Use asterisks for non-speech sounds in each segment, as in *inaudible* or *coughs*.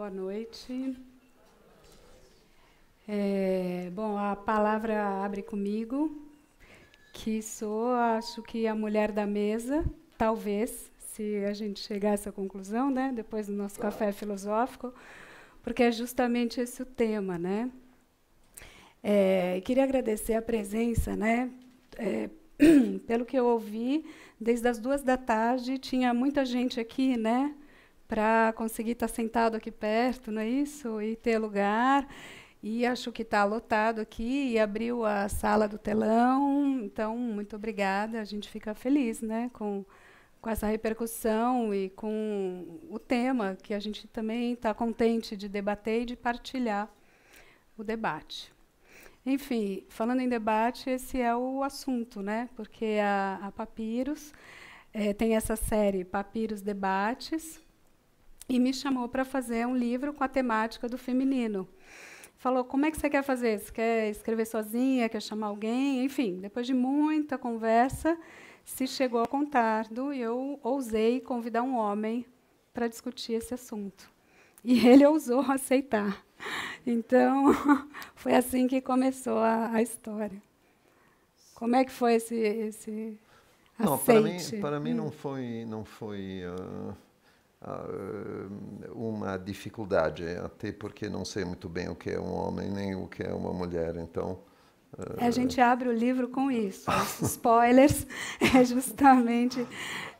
Boa noite. É, bom, a palavra abre comigo, que sou, acho que a mulher da mesa, talvez, se a gente chegar a essa conclusão, né, depois do nosso café filosófico, porque é justamente esse o tema, né? É, queria agradecer a presença, né? É, *clears throat* pelo que eu ouvi, desde as duas da tarde tinha muita gente aqui, né? para conseguir estar tá sentado aqui perto, não é isso? E ter lugar. E acho que está lotado aqui e abriu a sala do telão. Então, muito obrigada. A gente fica feliz né, com, com essa repercussão e com o tema, que a gente também está contente de debater e de partilhar o debate. Enfim, falando em debate, esse é o assunto, né? porque a, a Papiros é, tem essa série Papiros Debates, e me chamou para fazer um livro com a temática do feminino. Falou: como é que você quer fazer? Você quer escrever sozinha? Quer chamar alguém? Enfim, depois de muita conversa, se chegou ao contardo e eu ousei convidar um homem para discutir esse assunto. E *laughs* ele ousou aceitar. Então, *laughs* foi assim que começou a, a história. Como é que foi esse, esse aceite? Não, para mim, para mim não hum. foi, não foi uh ah, hum, uma dificuldade, até porque não sei muito bem o que é um homem nem o que é uma mulher, então. Uh... A gente abre o livro com isso. *laughs* spoilers é justamente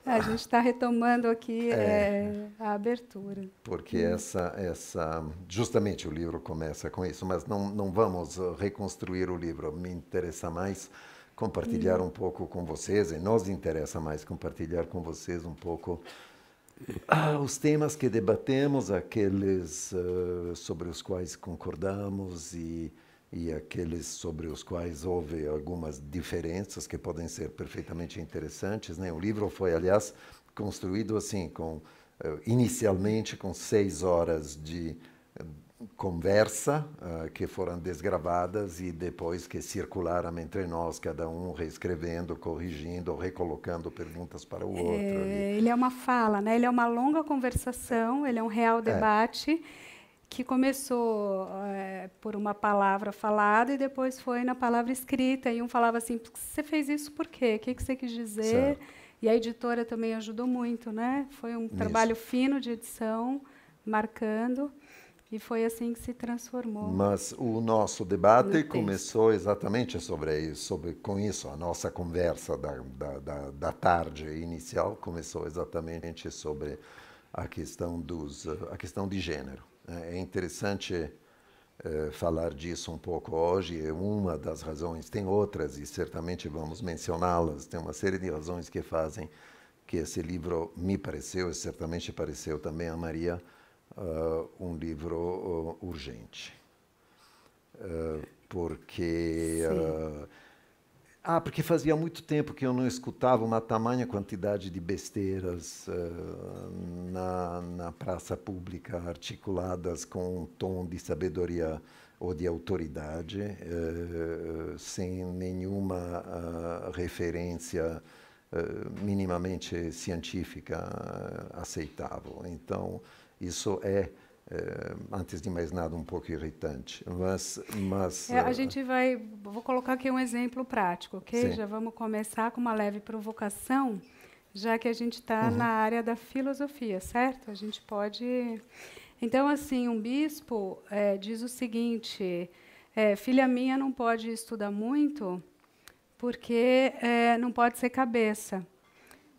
a gente está retomando aqui é, é, a abertura. Porque hum. essa, essa, justamente o livro começa com isso, mas não, não vamos ah, reconstruir o livro. Me interessa mais compartilhar hum. um pouco com vocês, e nos interessa mais compartilhar com vocês um pouco ah, os temas que debatemos, aqueles uh, sobre os quais concordamos e, e aqueles sobre os quais houve algumas diferenças que podem ser perfeitamente interessantes. Né? O livro foi, aliás, construído assim, com, uh, inicialmente com seis horas de conversa uh, que foram desgravadas e depois que circularam entre nós, cada um reescrevendo, corrigindo, recolocando perguntas para o outro. É, ele é uma fala, né? Ele é uma longa conversação, ele é um real é. debate é. que começou é, por uma palavra falada e depois foi na palavra escrita e um falava assim: "Você fez isso por quê? O que você quis dizer?" Certo. E a editora também ajudou muito, né? Foi um trabalho fino de edição, marcando. E foi assim que se transformou. Mas o nosso debate no começou exatamente sobre isso, sobre, com isso. A nossa conversa da, da, da, da tarde inicial começou exatamente sobre a questão, dos, a questão de gênero. Né? É interessante é, falar disso um pouco hoje, é uma das razões, tem outras e certamente vamos mencioná-las, tem uma série de razões que fazem que esse livro me pareceu, e certamente pareceu também a Maria, uh, um livro uh, urgente. Uh, porque. Ah, porque fazia muito tempo que eu não escutava uma tamanha quantidade de besteiras uh, na, na praça pública, articuladas com um tom de sabedoria ou de autoridade, uh, sem nenhuma uh, referência minimamente científica aceitável. Então, isso é eh, antes de mais nada, um pouco irritante. Mas, mas é, a eh, gente vai, vou colocar aqui um exemplo prático, ok? Sim. Já vamos começar com uma leve provocação, já que a gente está uhum. na área da filosofia, certo? A gente pode. Então, assim, um bispo é, diz o seguinte: é, filha minha não pode estudar muito, porque não pode ser cabeça,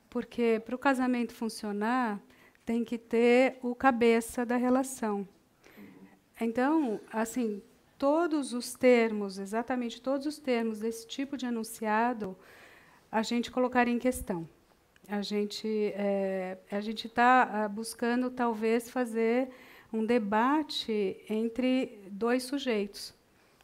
porque para o casamento funcionar tem que ter o cabeça da relação. Então, assim, todos os termos, exatamente todos os termos desse tipo de anunciado, a gente colocaria em questão. A gente é, a gente está ah, buscando talvez fazer um debate entre dois sujeitos.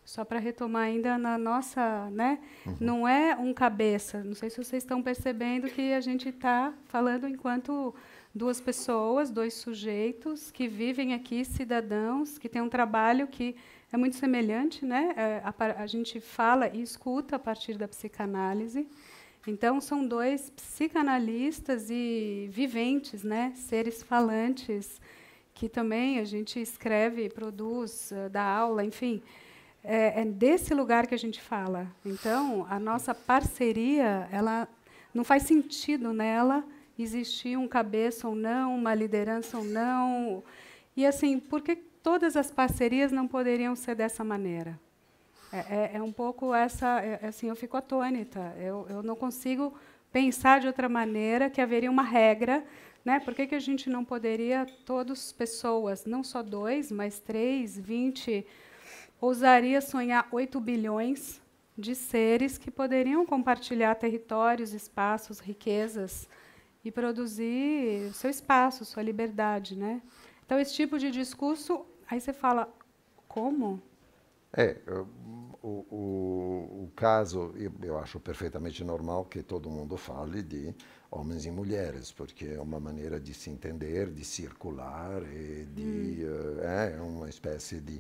Só para retomar ainda na nossa, né? Uhum. Não é um cabeça. Não sei se vocês estão percebendo que a gente está falando enquanto duas pessoas, dois sujeitos que vivem aqui, cidadãos, que têm um trabalho que é muito semelhante, né? É, a, a, gente fala e escuta a partir da psicanálise. Então são dois psicanalistas e viventes, né? Seres falantes que também a gente escreve, produz, eh, dá aula, enfim. É, é desse lugar que a gente fala. Então a nossa parceria, ela não faz sentido nela existia um cabeça ou não, uma liderança ou não. E assim, por que todas as parcerias não poderiam ser dessa maneira? É, é, é um pouco essa, é, é, assim, eu fico atônita. Eu, eu não consigo pensar de outra maneira que haveria uma regra, né? Por que, que a gente não poderia todos pessoas, não só dois, mas três, vinte, ousaria sonhar oito bilhões de seres que poderiam compartilhar territórios, espaços, riquezas? e produzir seu espaço, sua liberdade, né? Então esse tipo de discurso, aí você fala como? É, o, o, o caso eu, acho perfeitamente normal que todo mundo fale de homens e mulheres, porque é uma maneira de se entender, de circular e de hum. Eh, é uma espécie de um,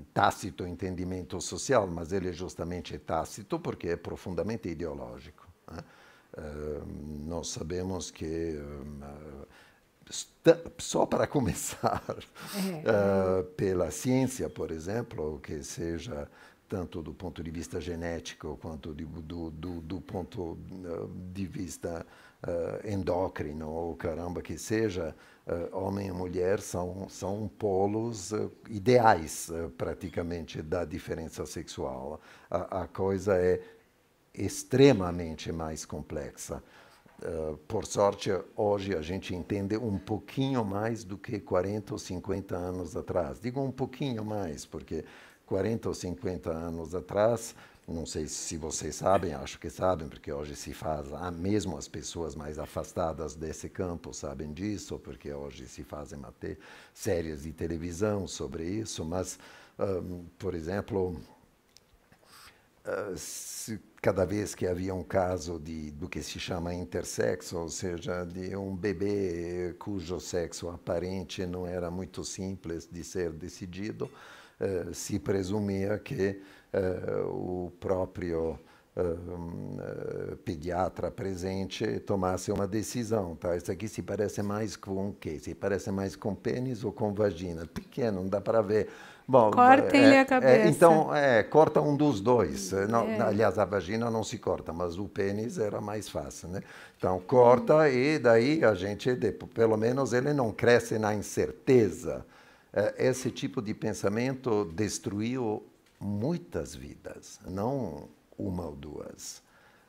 eh, tácito entendimento social, mas ele é justamente é tácito porque é profundamente ideológico. Né? nós sabemos que só para *laughs* começar é, ah, pela ciência, por exemplo, que seja tanto do ponto de vista genético quanto do, do, do, ponto ah, de vista uh, endócrino ou caramba que seja, uh, homem e mulher são, são polos ideais praticamente da diferença sexual. A, a coisa é extremamente mais complexa. Uh, por sorte, hoje a gente entende um pouquinho mais do que 40 ou 50 anos atrás. Digo um pouquinho mais, porque 40 ou 50 anos atrás, não sei se vocês sabem, acho que sabem, porque hoje se faz, mesmo as pessoas mais afastadas desse campo sabem disso, porque hoje se fazem até séries de televisão sobre isso, mas, um, ah, por exemplo, ah, se cada vez que havia um caso de, do que se chama intersexo, ou seja, de um bebê cujo sexo aparente não era muito simples de ser decidido, ah, se presumia que ah, o próprio pediatra presente tomasse uma decisão. Tá? Isso aqui se parece mais com o quê? Se parece mais com pênis ou com vagina? Pequeno, não dá para ver. Bom, Cortem-lhe é, a é, cabeça. É, então, é, corta um dos dois. Eh, não, é. Aliás, a vagina não se corta, mas o pênis era mais fácil, né? Então, corta hum. e daí a gente, pelo menos ele não cresce na incerteza. É, esse tipo de pensamento destruiu muitas vidas, não uma ou duas.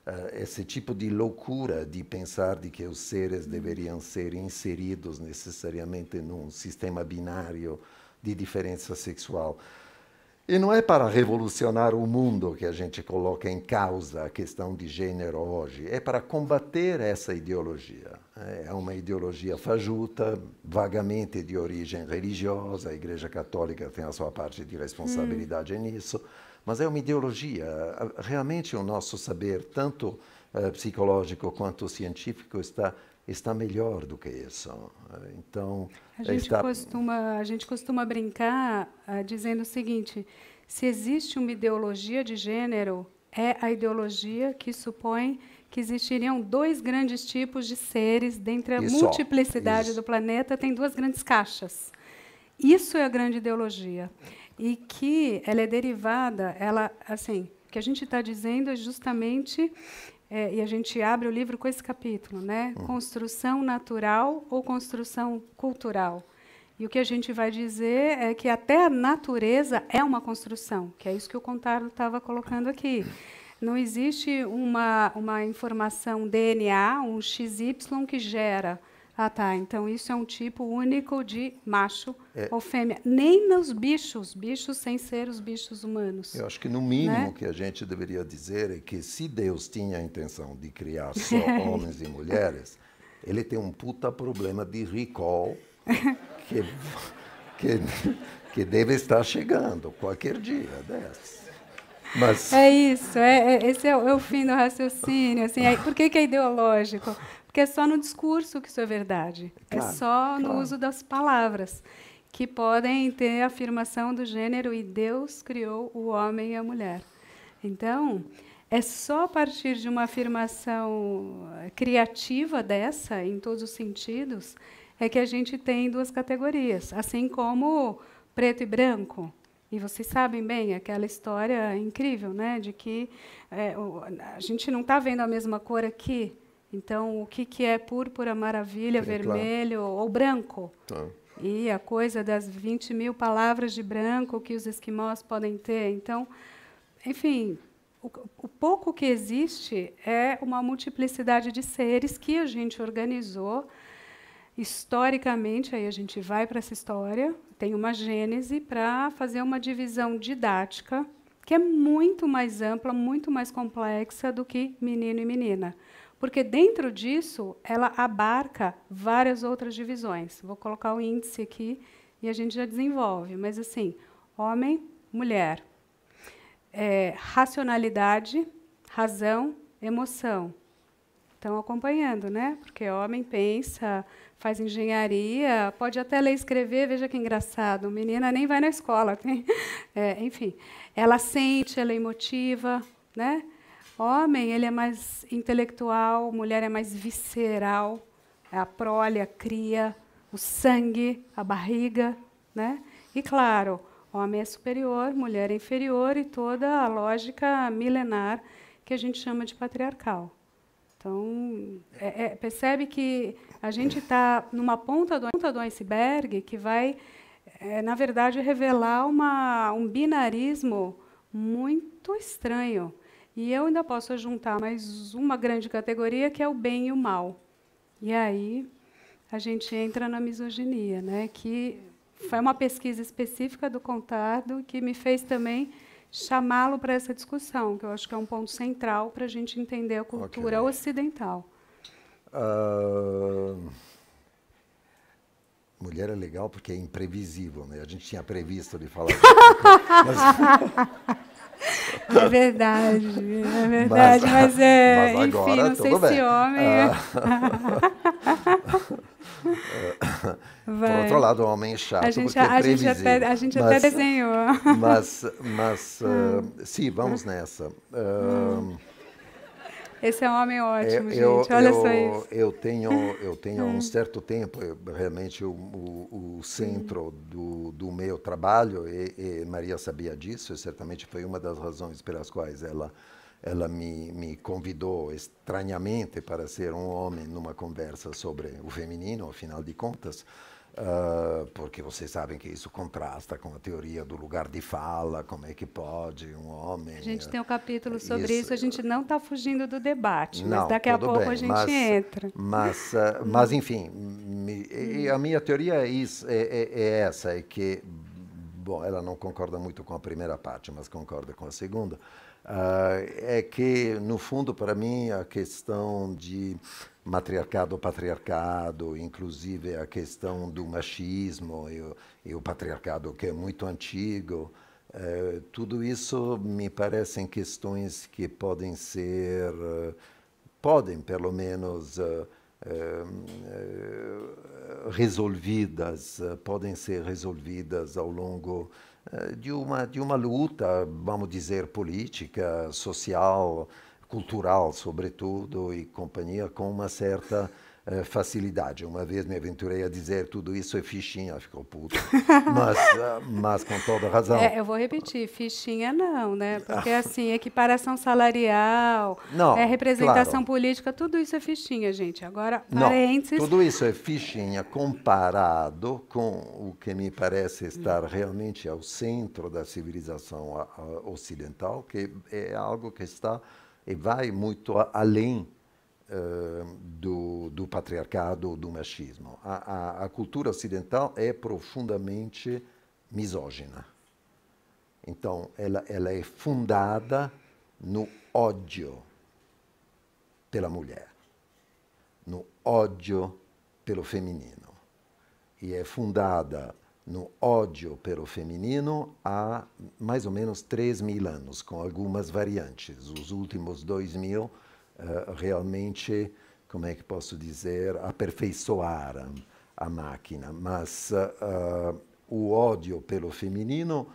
É, esse tipo de loucura de pensar de que os seres hum. deveriam ser inseridos necessariamente num sistema binário de diferença sexual. E não é para revolucionar o mundo que a gente coloca em causa a questão de gênero hoje, é para combater essa ideologia. É uma ideologia fajuta, vagamente de origem religiosa, a Igreja Católica tem a sua parte de responsabilidade hum. nisso, mas é uma ideologia. Realmente o nosso saber, tanto uh, psicológico quanto científico, está está melhor do que isso. Então a é gente está... costuma a gente costuma brincar uh, dizendo o seguinte: se existe uma ideologia de gênero, é a ideologia que supõe que existiriam dois grandes tipos de seres dentre a isso, multiplicidade isso. do planeta, tem duas grandes caixas. Isso é a grande ideologia e que ela é derivada, ela assim, o que a gente está dizendo é justamente é, e a gente abre o livro com esse capítulo, né? Construção natural ou construção cultural. E o que a gente vai dizer é que até a natureza é uma construção, que é isso que o Contardo estava colocando aqui. Não existe uma, uma informação DNA, um XY que gera ah, tá. Então isso é um tipo único de macho é. ou fêmea. Nem nos bichos, bichos sem ser os bichos humanos. Eu acho que no mínimo né? que a gente deveria dizer é que se Deus tinha a intenção de criar só *laughs* homens e mulheres, ele tem um puta problema de recall *laughs* que, que, que deve estar chegando qualquer dia dessa. Mas... É isso, é, é, esse é o, é o, fim do raciocínio. Assim, é, por que, que é ideológico? Porque é só no discurso que isso é verdade. É claro, é só no claro. uso das palavras que podem ter a afirmação do gênero e Deus criou o homem e a mulher. Então, é só a partir de uma afirmação eh, criativa dessa, em todos os sentidos, é que a gente tem duas categorias, assim como preto e branco. E vocês sabem bem aquela história incrível, né, de que é, a gente não está vendo a mesma cor aqui, então, o que, que é púrpura, maravilha, Sim, vermelho claro. ou branco? Tá. E a coisa das 20 mil palavras de branco que os esquimós podem ter. Então, enfim, o, o pouco que existe é uma multiplicidade de seres que a gente organizou historicamente. Aí a gente vai para essa história, tem uma gênese para fazer uma divisão didática que é muito mais ampla, muito mais complexa do que menino e menina porque dentro disso ela abarca várias outras divisões. Vou colocar o índice aqui e a gente já desenvolve, mas assim, homem, mulher, é, racionalidade, razão, emoção. Estão acompanhando, né? Porque homem pensa, faz engenharia, pode até ler e escrever, veja que engraçado, menina nem vai na escola, tem, *laughs* né? é, enfim. Ela sente, ela é emotiva, né? Homem, ele é mais intelectual, mulher é mais visceral, é a prole, a cria, o sangue, a barriga, né? E claro, homem é superior, mulher é inferior e toda a lógica milenar que a gente chama de patriarcal. Então, é, é, percebe que a gente está numa ponta do, ponta do, iceberg que vai, é, na verdade, revelar uma, um binarismo muito estranho. E eu ainda posso juntar mais uma grande categoria que é o bem e o mal. E aí a gente entra na misoginia, né? Que foi uma pesquisa específica do Contardo que me fez também chamá-lo para essa discussão, que eu acho que é um ponto central para a gente entender a cultura okay. ocidental. Uh... Mulher é legal porque é imprevisível, né? A gente tinha previsto de falar. *laughs* mas... *laughs* É verdade, é verdade, mas, mas é. *laughs* Mas agora, enfim, não sei bem. se homem. Ah. É. *laughs* Por outro lado, o homem é chato. A gente, é a, é gente até, a gente mas, até desenhou. Mas, mas hum. uh, sim, vamos nessa. Uh, hum. Esse é um homem ótimo, é, gente. Eu, Olha eu, só isso. Eu tenho, eu tenho um *laughs* é. certo tempo, realmente, o, o, o centro do, do, meu trabalho, e, e, Maria sabia disso, e certamente foi uma das razões pelas quais ela ela me, me convidou estranhamente para ser um homem numa conversa sobre o feminino, afinal de contas. Uh, porque vocês sabem que isso contrasta com a teoria do lugar de fala, como é que pode um homem. A gente ah, tem um capítulo sobre isso, isso a gente não está fugindo do debate, não, mas daqui a pouco bem, a gente mas, entra. Mas, uh, mas enfim, me, a minha teoria é, isso, é, é, é essa, é que bom, ela não concorda muito com a primeira parte, mas concorda com a segunda. Uh, é que no fundo para mim a questão de matriarcado patriarcado, inclusive a questão do machismo e o, e o patriarcado que é muito antigo. Eh, tudo isso me parecem questões que podem ser, eh, podem pelo menos eh, resolvidas, podem ser resolvidas ao longo de uma de uma luta, vamos dizer política, social cultural, sobretudo, e companhia, com uma certa uh, facilidade. Uma vez me aventurei a dizer tudo isso é fichinha, ficou puto. *laughs* Mas, uh, mas com toda razão. É, eu vou repetir, fichinha não, né? Porque *laughs* assim, equiparação salarial, não, é, representação claro. política, tudo isso é fichinha, gente. Agora, parênteses. Não, tudo isso é fichinha comparado com o que me parece estar realmente ao centro da civilização ocidental, que é algo que está e vai muito além uh, do, do, patriarcado, do machismo. A, a, a, cultura ocidental é profundamente misógina. Então, ela, ela é fundada no ódio pela mulher, no ódio pelo feminino. E é fundada no ódio pelo feminino há mais ou menos 3 mil anos, com algumas variantes. Os últimos 2 mil uh, realmente, como é que posso dizer, aperfeiçoaram a máquina. Mas uh, o ódio pelo feminino,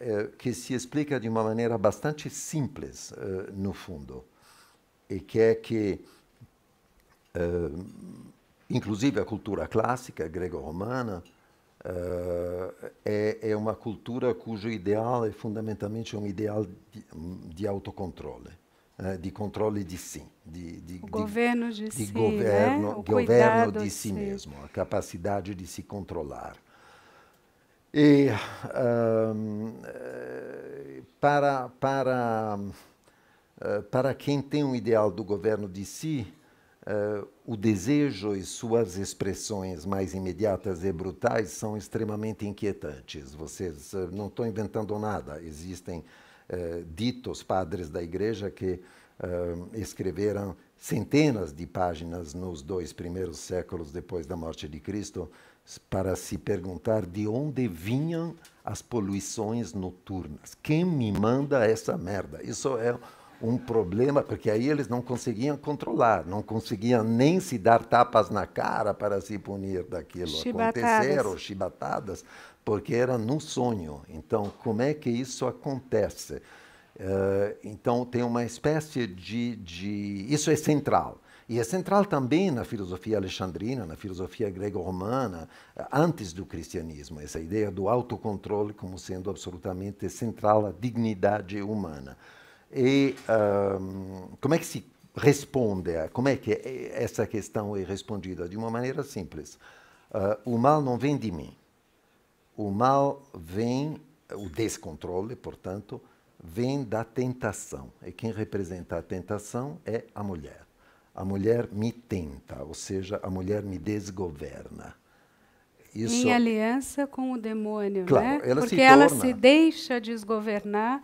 uh, que se explica de uma maneira bastante simples, no fundo, e que é que inclusive a cultura clássica grego-romana, Uh, é, é, uma cultura cujo ideal é fundamentalmente um ideal de, de autocontrole, uh, de controle de si, de, de, governo de, si, né? governo, né? governo de si, si, mesmo, a capacidade de se controlar. E ah, para para ah, para quem tem um ideal do governo de si, Uh, o desejo e suas expressões mais imediatas e brutais são extremamente inquietantes. Vocês uh, não estão inventando nada. Existem uh, ditos padres da igreja que escreveram centenas de páginas nos dois primeiros séculos depois da morte de Cristo para se perguntar de onde vinham as poluições noturnas. Quem me manda essa merda? Isso é um problema, porque aí eles não conseguiam controlar, não conseguiam nem se dar tapas na cara para se punir daquilo. Chibatadas. Aconteceram chibatadas, porque era num sonho. Então, como é que isso acontece? Uh, então, tem uma espécie de, de. Isso é central. E é central também na filosofia alexandrina, na filosofia grego-romana, eh, antes do cristianismo, essa ideia do autocontrole como sendo absolutamente central à dignidade humana. E como é que se responde? como é que é essa questão é respondida? De uma maneira simples. Uh, o mal não vem de mim. O mal vem, o descontrole, portanto, vem da tentação. E quem representa a tentação é a mulher. A mulher me tenta, ou seja, a mulher me desgoverna. Isso... Em aliança com o demônio, né? claro, né? Ela Porque se torna... ela se deixa desgovernar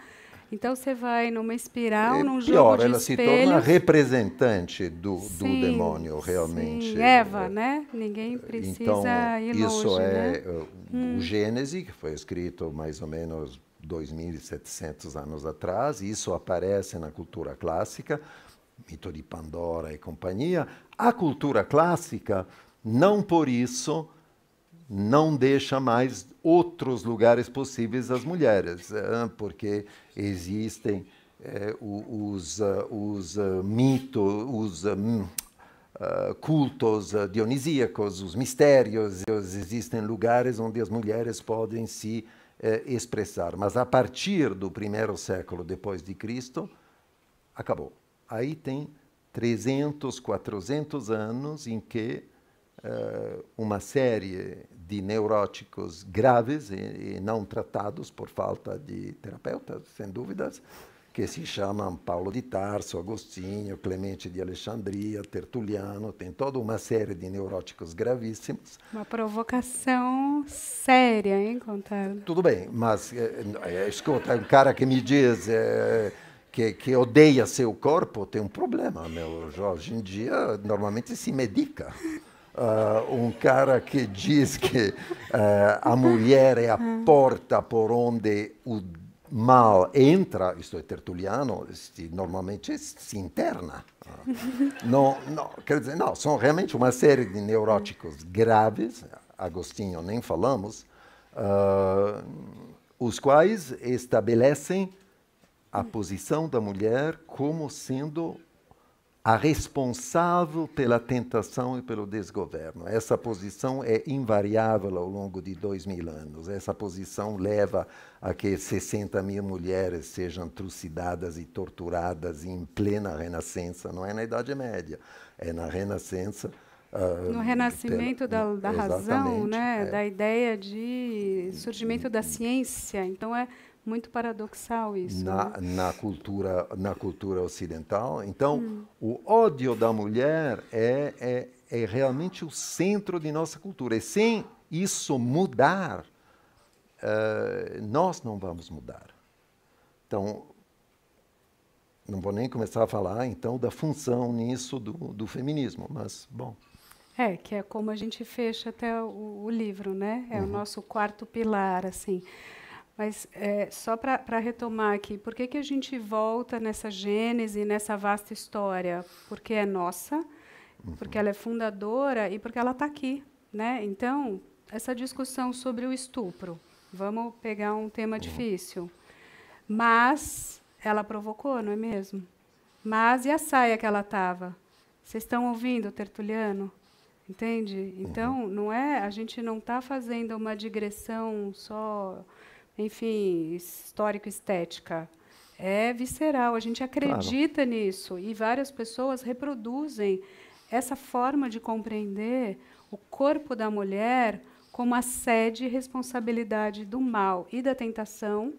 então você vai numa espiral, é, num pior, jogo de ela espelhos. se torna representante do, sim, do demônio realmente. Sim. Eva, é, né? Ninguém precisa então, ir longe. Isso né? é né? o hum. Gênese, que foi escrito mais ou menos 2.700 anos atrás. Isso aparece na cultura clássica, mito de Pandora e companhia. A cultura clássica, não por isso não deixa mais outros lugares possíveis às mulheres, é, porque existem é, os, ah, os ah, mitos, os ah, hum, cultos dionisíacos, os mistérios, existem lugares onde as mulheres podem se é, expressar. Mas a partir do primeiro século depois de Cristo, acabou. Aí tem 300, 400 anos em que uh, uma série de neuróticos graves e, e, não tratados por falta de terapeutas, sem dúvidas, que se chamam Paulo de Tarso, Agostinho, Clemente de Alexandria, Tertuliano, tem toda uma série de neuróticos gravíssimos. Uma provocação séria, hein, Contado? Tudo bem, mas é, escuta, um cara que me diz. É, que, que, odeia seu corpo tem um problema, meu Jorge. Hoje em dia, normalmente se medica uh, um cara que diz que uh, a mulher é a ah. porta por onde o mal entra, isto é tertuliano, normalmente se interna. Não, não, quer dizer, não, são realmente uma série de neuróticos graves, Agostinho nem falamos, uh, os quais estabelecem a posição da mulher como sendo a responsável pela tentação e pelo desgoverno. Essa posição é invariável ao longo de dois mil anos. Essa posição leva a que 60 mil mulheres sejam trucidadas e torturadas em plena Renascença. Não é na Idade Média, é na Renascença. Uh, no renascimento pela, da, da razão, né? É. da ideia de surgimento da ciência. Então, é, muito paradoxal isso. Na, né? na cultura, na cultura ocidental. Então, hum. o ódio da mulher é, é, é realmente o centro de nossa cultura. E sem isso mudar, uh, nós não vamos mudar. Então, não vou nem começar a falar então da função nisso do, do feminismo, mas bom. É, que é como a gente fecha até o, o livro, né? É uhum. o nosso quarto pilar, assim. Mas é, só para retomar aqui, por que, que a gente volta nessa gênese, nessa vasta história? Porque é nossa, uhum. porque ela é fundadora e porque ela está aqui. Né? Então, essa discussão sobre o estupro, vamos pegar um tema uhum. difícil. Mas ela provocou, não é mesmo? Mas e a saia que ela estava? Vocês estão ouvindo, Tertuliano? Entende? Uhum. Então, não é, a gente não está fazendo uma digressão só enfim, histórico-estética. É visceral, a gente acredita claro. nisso. E várias pessoas reproduzem essa forma de compreender o corpo da mulher como a sede e responsabilidade do mal e da tentação,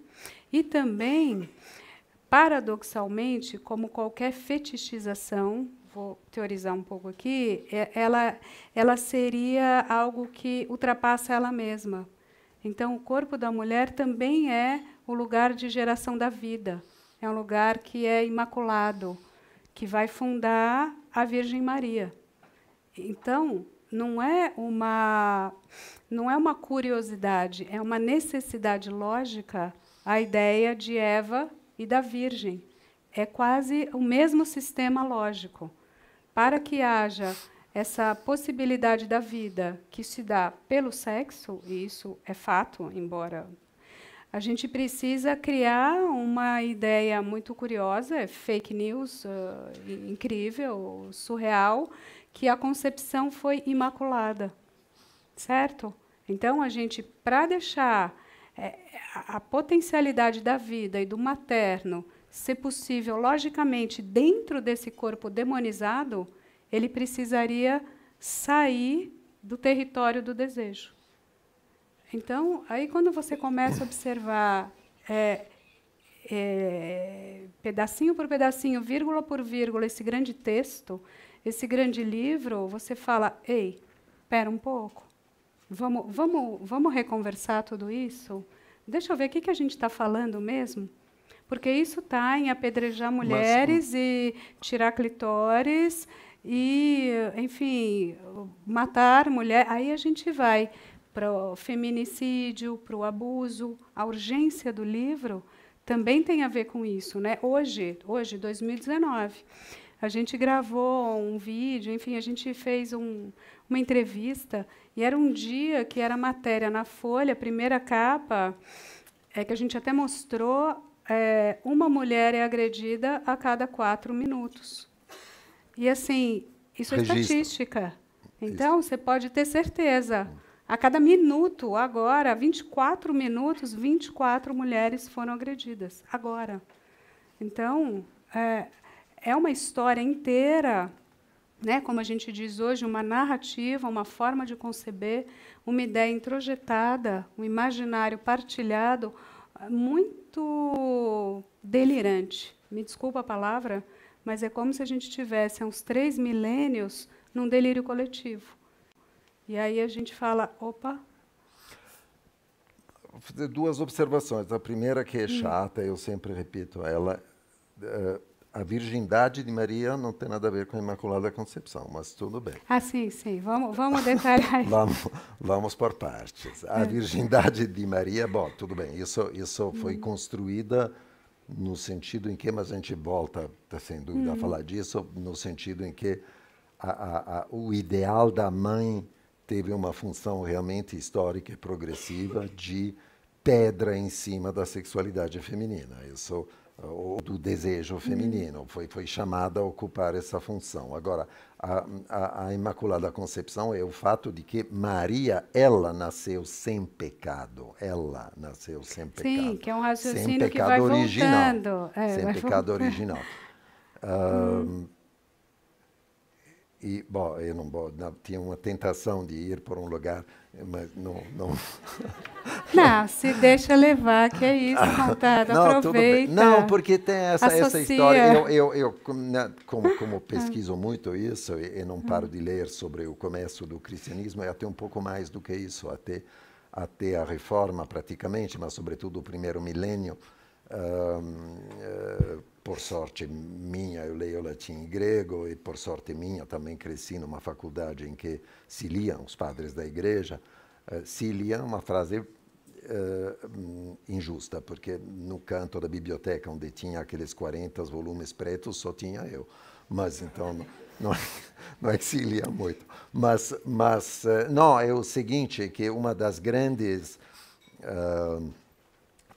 e também, paradoxalmente, como qualquer fetichização, vou teorizar um pouco aqui, é, ela, ela seria algo que ultrapassa ela mesma, então, o corpo da mulher também é o lugar de geração da vida. É um lugar que é imaculado, que vai fundar a Virgem Maria. Então, não é uma não é uma curiosidade, é uma necessidade lógica a ideia de Eva e da Virgem. É quase o mesmo sistema lógico. Para que haja essa possibilidade da vida que se dá pelo sexo, e isso é fato, embora a gente precisa criar uma ideia muito curiosa, é fake news, uh, incrível, surreal, que a concepção foi imaculada, certo? Então a gente, para deixar é, a potencialidade da vida e do materno ser possível, logicamente, dentro desse corpo demonizado, ele precisaria sair do território do desejo. Então, aí quando você começa a observar é, é, pedacinho por pedacinho, vírgula por vírgula, esse grande texto, esse grande livro, você fala: ei, espera um pouco, vamos, vamos, vamos reconversar tudo isso? Deixa eu ver o que, que a gente está falando mesmo. Porque isso está em apedrejar mulheres Mas, e tirar clitóris e, enfim, matar mulher. Aí a gente vai para o feminicídio, para o abuso. A urgência do livro também tem a ver com isso, né? Hoje, hoje, 2019, a gente gravou um vídeo, enfim, a gente fez um, uma entrevista e era um dia que era matéria na Folha, a primeira capa, é que a gente até mostrou é, uma mulher é agredida a cada quatro minutos. E assim, isso é estatística. Então, isso. você pode ter certeza. A cada minuto, agora, 24 minutos, 24 mulheres foram agredidas. Agora. Então, é, é uma história inteira, né? como a gente diz hoje, uma narrativa, uma forma de conceber, uma ideia introjetada, um imaginário partilhado, muito delirante. Me desculpa a palavra, mas é como se a gente tivesse há uns três milênios num delírio coletivo. E aí a gente fala, opa. Vou fazer duas observações. A primeira que é hum. chata, hum. eu sempre repito ela, eh, a virgindade de Maria não tem nada a ver com a Imaculada Concepção, mas tudo bem. Ah, sim, sim. Vamos, vamos detalhar. *laughs* vamos, vamos por partes. A é. virgindade de Maria, bom, tudo bem. Isso, isso foi hum. construída no sentido em que, mas a gente volta, tá, sem dúvida, a uhum. falar disso, no sentido em que a, a, a, o ideal da mãe teve uma função realmente histórica e progressiva de pedra em cima da sexualidade feminina. sou ou do desejo hum. feminino, foi, foi chamada a ocupar essa função. Agora, a, a, a, Imaculada Concepção é o fato de que Maria, ela nasceu sem pecado, ela nasceu sem pecado. Sim, que é um raciocínio sem que vai original, voltando. É, sem vai pecado voltando. original. Um, e, bom, eu não, não, tinha uma tentação de ir por um lugar, mas não, não, *laughs* Não, se deixa levar, que é isso, contado. Ah, não, aproveita. Não, porque tem essa, essa história. Eu, eu, eu né, como, como, pesquiso muito isso e, e não paro de ler sobre o começo do cristianismo, e é até um pouco mais do que isso, até, até a reforma praticamente, mas sobretudo o primeiro milênio. uh, por sorte minha, eu leio latim e grego, e por sorte minha também cresci numa faculdade em que se liam os padres da igreja. Uh, se liam, uma frase uh, injusta, porque no canto da biblioteca onde tinha aqueles 40 volumes pretos só tinha eu. Mas então não, não, se *laughs* lia muito. Mas, mas eh, não, é o seguinte, que uma das grandes uh,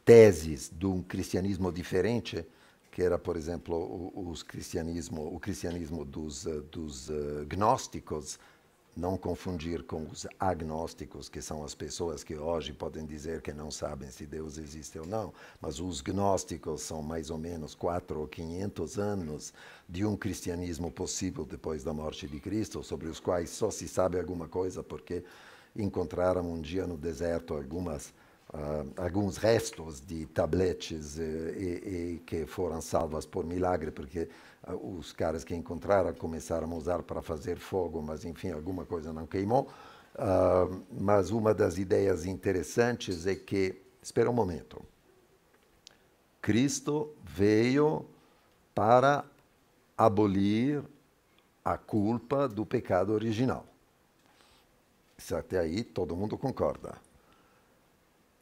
teses de um cristianismo diferente que era, por exemplo, o, cristianismo, o cristianismo dos, dos uh, gnósticos, não confundir com os agnósticos, que são as pessoas que hoje podem dizer que não sabem se Deus existe ou não, mas os gnósticos são mais ou menos 4 ou 500 anos de um cristianismo possível depois da morte de Cristo, sobre os quais só se sabe alguma coisa porque encontraram um dia no deserto algumas Uh, alguns restos de tabletes uh, e, e, que foram salvas por milagre, porque os caras que encontraram começaram a usar para fazer fogo, mas enfim, alguma coisa não queimou. Uh, mas uma das ideias interessantes é que, espera um momento, Cristo veio para abolir a culpa do pecado original. Isso até aí todo mundo concorda.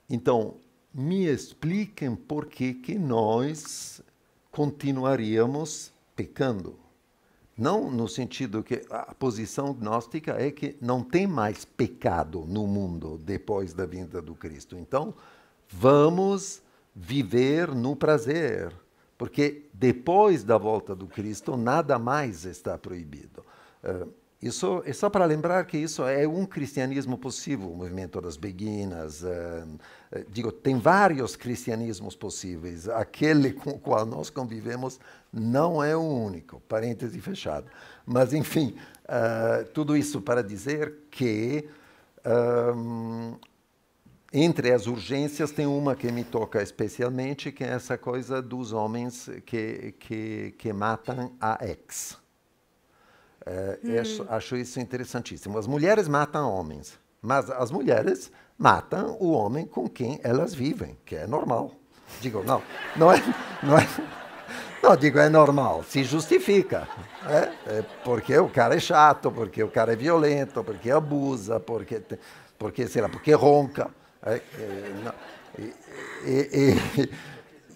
Então, me expliquem por que, que nós continuaríamos pecando. Não no sentido que a posição gnóstica é que não tem mais pecado no mundo depois da vinda do Cristo. Então, vamos viver no prazer, porque depois da volta do Cristo nada mais está proibido. Uh, isso, é só para lembrar que isso é um cristianismo possível, o movimento das beguinas. Eh, eh, digo, tem vários cristianismos possíveis. Aquele *laughs* com o qual nós convivemos não é o único. Parêntese fechado. Mas, enfim, eh, tudo isso para dizer que entre as urgências tem uma que me toca especialmente, que é essa coisa dos homens que, que, que matam a ex. É, hum. Acho isso interessantíssimo. As mulheres matam homens, mas as mulheres matam o homem com quem elas vivem, que é normal. Digo, não, não é. Não é não, digo, é normal, se justifica. Né? É porque o cara é chato, porque o cara é violento, porque abusa, porque, porque sei lá, porque ronca. É, é,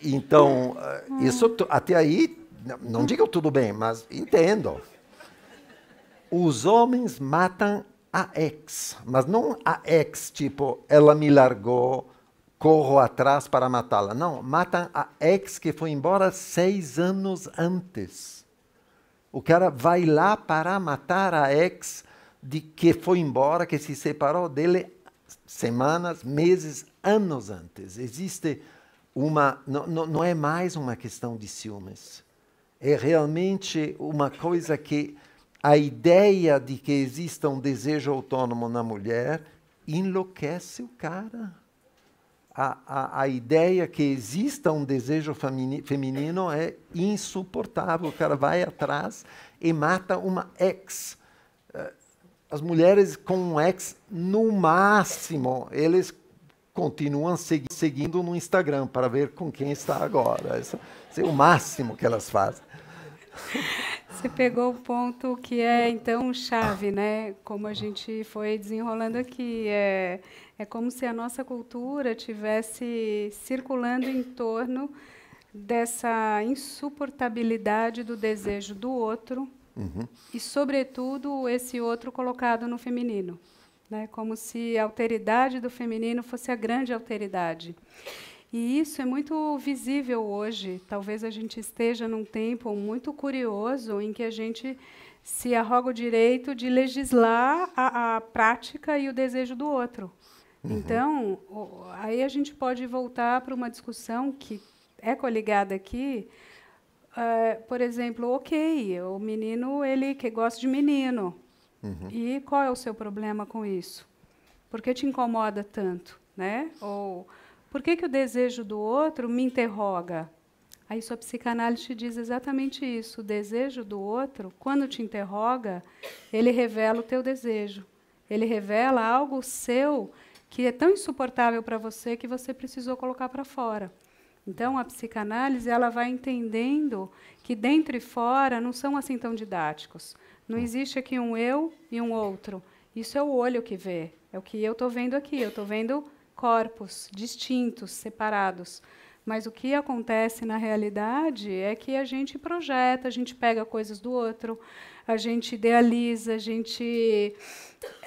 então, hum. isso até aí, não digo tudo bem, mas entendo os homens matam a ex, mas não a ex, tipo, ela me largou, corro atrás para matá-la. Não, matam a ex que foi embora seis anos antes. O cara vai lá para matar a ex de que foi embora, que se separou dele semanas, meses, anos antes. Existe uma. Não, não é mais uma questão de ciúmes. É realmente uma coisa que a ideia de que exista um desejo autônomo na mulher enlouquece o cara. A, a, a ideia que exista um desejo feminino é insuportável. O cara vai atrás e mata uma ex. Eh, as mulheres com um ex, no máximo, eles continuam segui seguindo no Instagram para ver com quem está agora. Isso é o máximo que elas fazem. Você pegou o ponto que é então chave, né? Como a gente foi desenrolando aqui, é, é como se a nossa cultura tivesse circulando em torno dessa insuportabilidade do desejo do outro uhum. e, sobretudo, esse outro colocado no feminino, né? Como se a alteridade do feminino fosse a grande alteridade. E isso é muito visível hoje. Talvez a gente esteja num tempo muito curioso em que a gente se arroga o direito de legislar a, a prática e o desejo do outro. Uhum. Então, aí a gente pode voltar para uma discussão que é coligada aqui. Uh, por exemplo, ok, o menino ele que gosta de menino. Uhum. E qual é o seu problema com isso? Por que te incomoda tanto, né? Ou por que, que o desejo do outro me interroga? Aí sua psicanálise te diz exatamente isso. O desejo do outro, quando te interroga, ele revela o teu desejo. Ele revela algo seu que é tão insuportável para você que você precisou colocar para fora. Então a psicanálise ela vai entendendo que dentro e fora não são assim tão didáticos. Não existe aqui um eu e um outro. Isso é o olho que vê. É o que eu estou vendo aqui. Eu estou vendo corpos distintos, separados. Mas o que acontece na realidade é que a gente projeta, a gente pega coisas do outro, a gente idealiza, a gente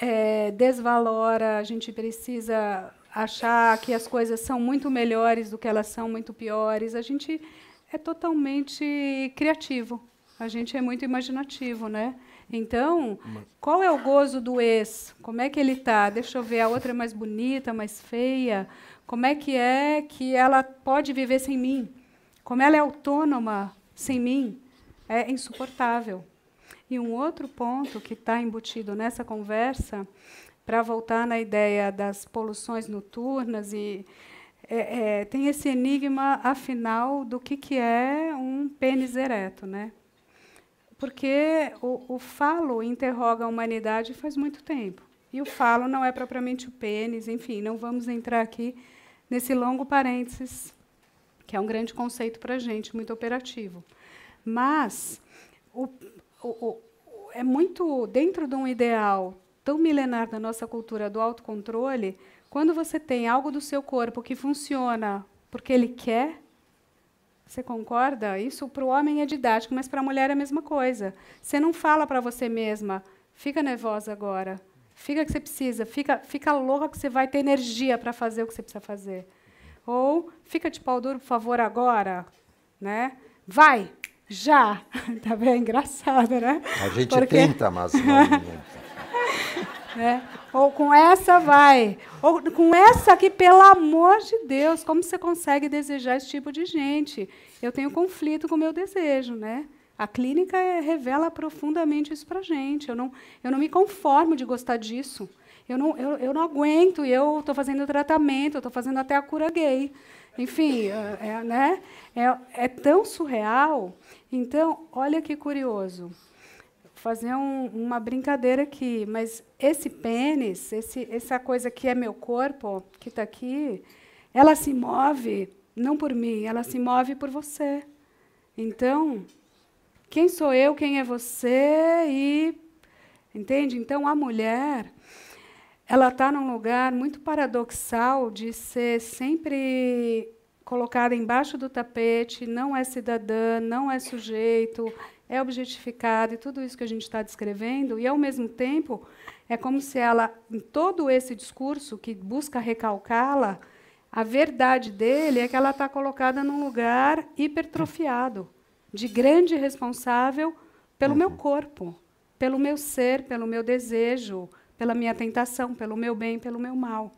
é, desvalora, a gente precisa achar que as coisas são muito melhores do que elas são, muito piores. A gente é totalmente criativo, a gente é muito imaginativo, né? Então, qual é o gozo do ex? Como é que ele tá? Deixa eu ver, a outra é mais bonita, mais feia. Como é que é que ela pode viver sem mim? Como ela é autônoma sem mim? É insuportável. E um outro ponto que está embutido nessa conversa, para voltar na ideia das poluções noturnas e é, é, tem esse enigma afinal do que, que é um pênis ereto, né? porque o, o falo interroga a humanidade faz muito tempo. E o falo não é propriamente o pênis, enfim, não vamos entrar aqui nesse longo parênteses, que é um grande conceito para a gente, muito operativo. Mas o, o, é muito dentro de um ideal tão milenar da nossa cultura do autocontrole, quando você tem algo do seu corpo que funciona porque ele quer, você concorda? Isso para o homem é didático, mas para a mulher é a mesma coisa. Você não fala para você mesma, fica nervosa agora, fica que você precisa, fica, fica louca que você vai ter energia para fazer o que você precisa fazer. Ou fica de pau duro, por favor, agora, né? Vai, já. Está *laughs* bem engraçado, né? A gente Porque... tenta, mas não. *laughs* É. Ou com essa vai. Ou com essa aqui, pelo amor de Deus, como você consegue desejar esse tipo de gente? Eu tenho conflito com o meu desejo, né? A clínica é, revela profundamente isso para gente. Eu não, eu não me conformo de gostar disso. Eu não, eu, eu não aguento. Eu estou fazendo tratamento, estou fazendo até a cura gay. Enfim, é, é né? é, é tão surreal. Então, olha que curioso fazer um, uma brincadeira aqui, mas esse pênis, esse, essa coisa que é meu corpo, que está aqui, ela se move não por mim, ela se move por você. Então, quem sou eu, quem é você e entende? Então a mulher ela está num lugar muito paradoxal de ser sempre colocada embaixo do tapete, não é cidadã, não é sujeito, é objetificada e tudo isso que a gente está descrevendo, e ao mesmo tempo é como se ela, em todo esse discurso que busca recalcá-la, a verdade dele é que ela está colocada num lugar hipertrofiado, de grande responsável pelo meu uhum. corpo, pelo meu ser, pelo meu desejo, pela minha tentação, pelo meu bem, pelo meu mal.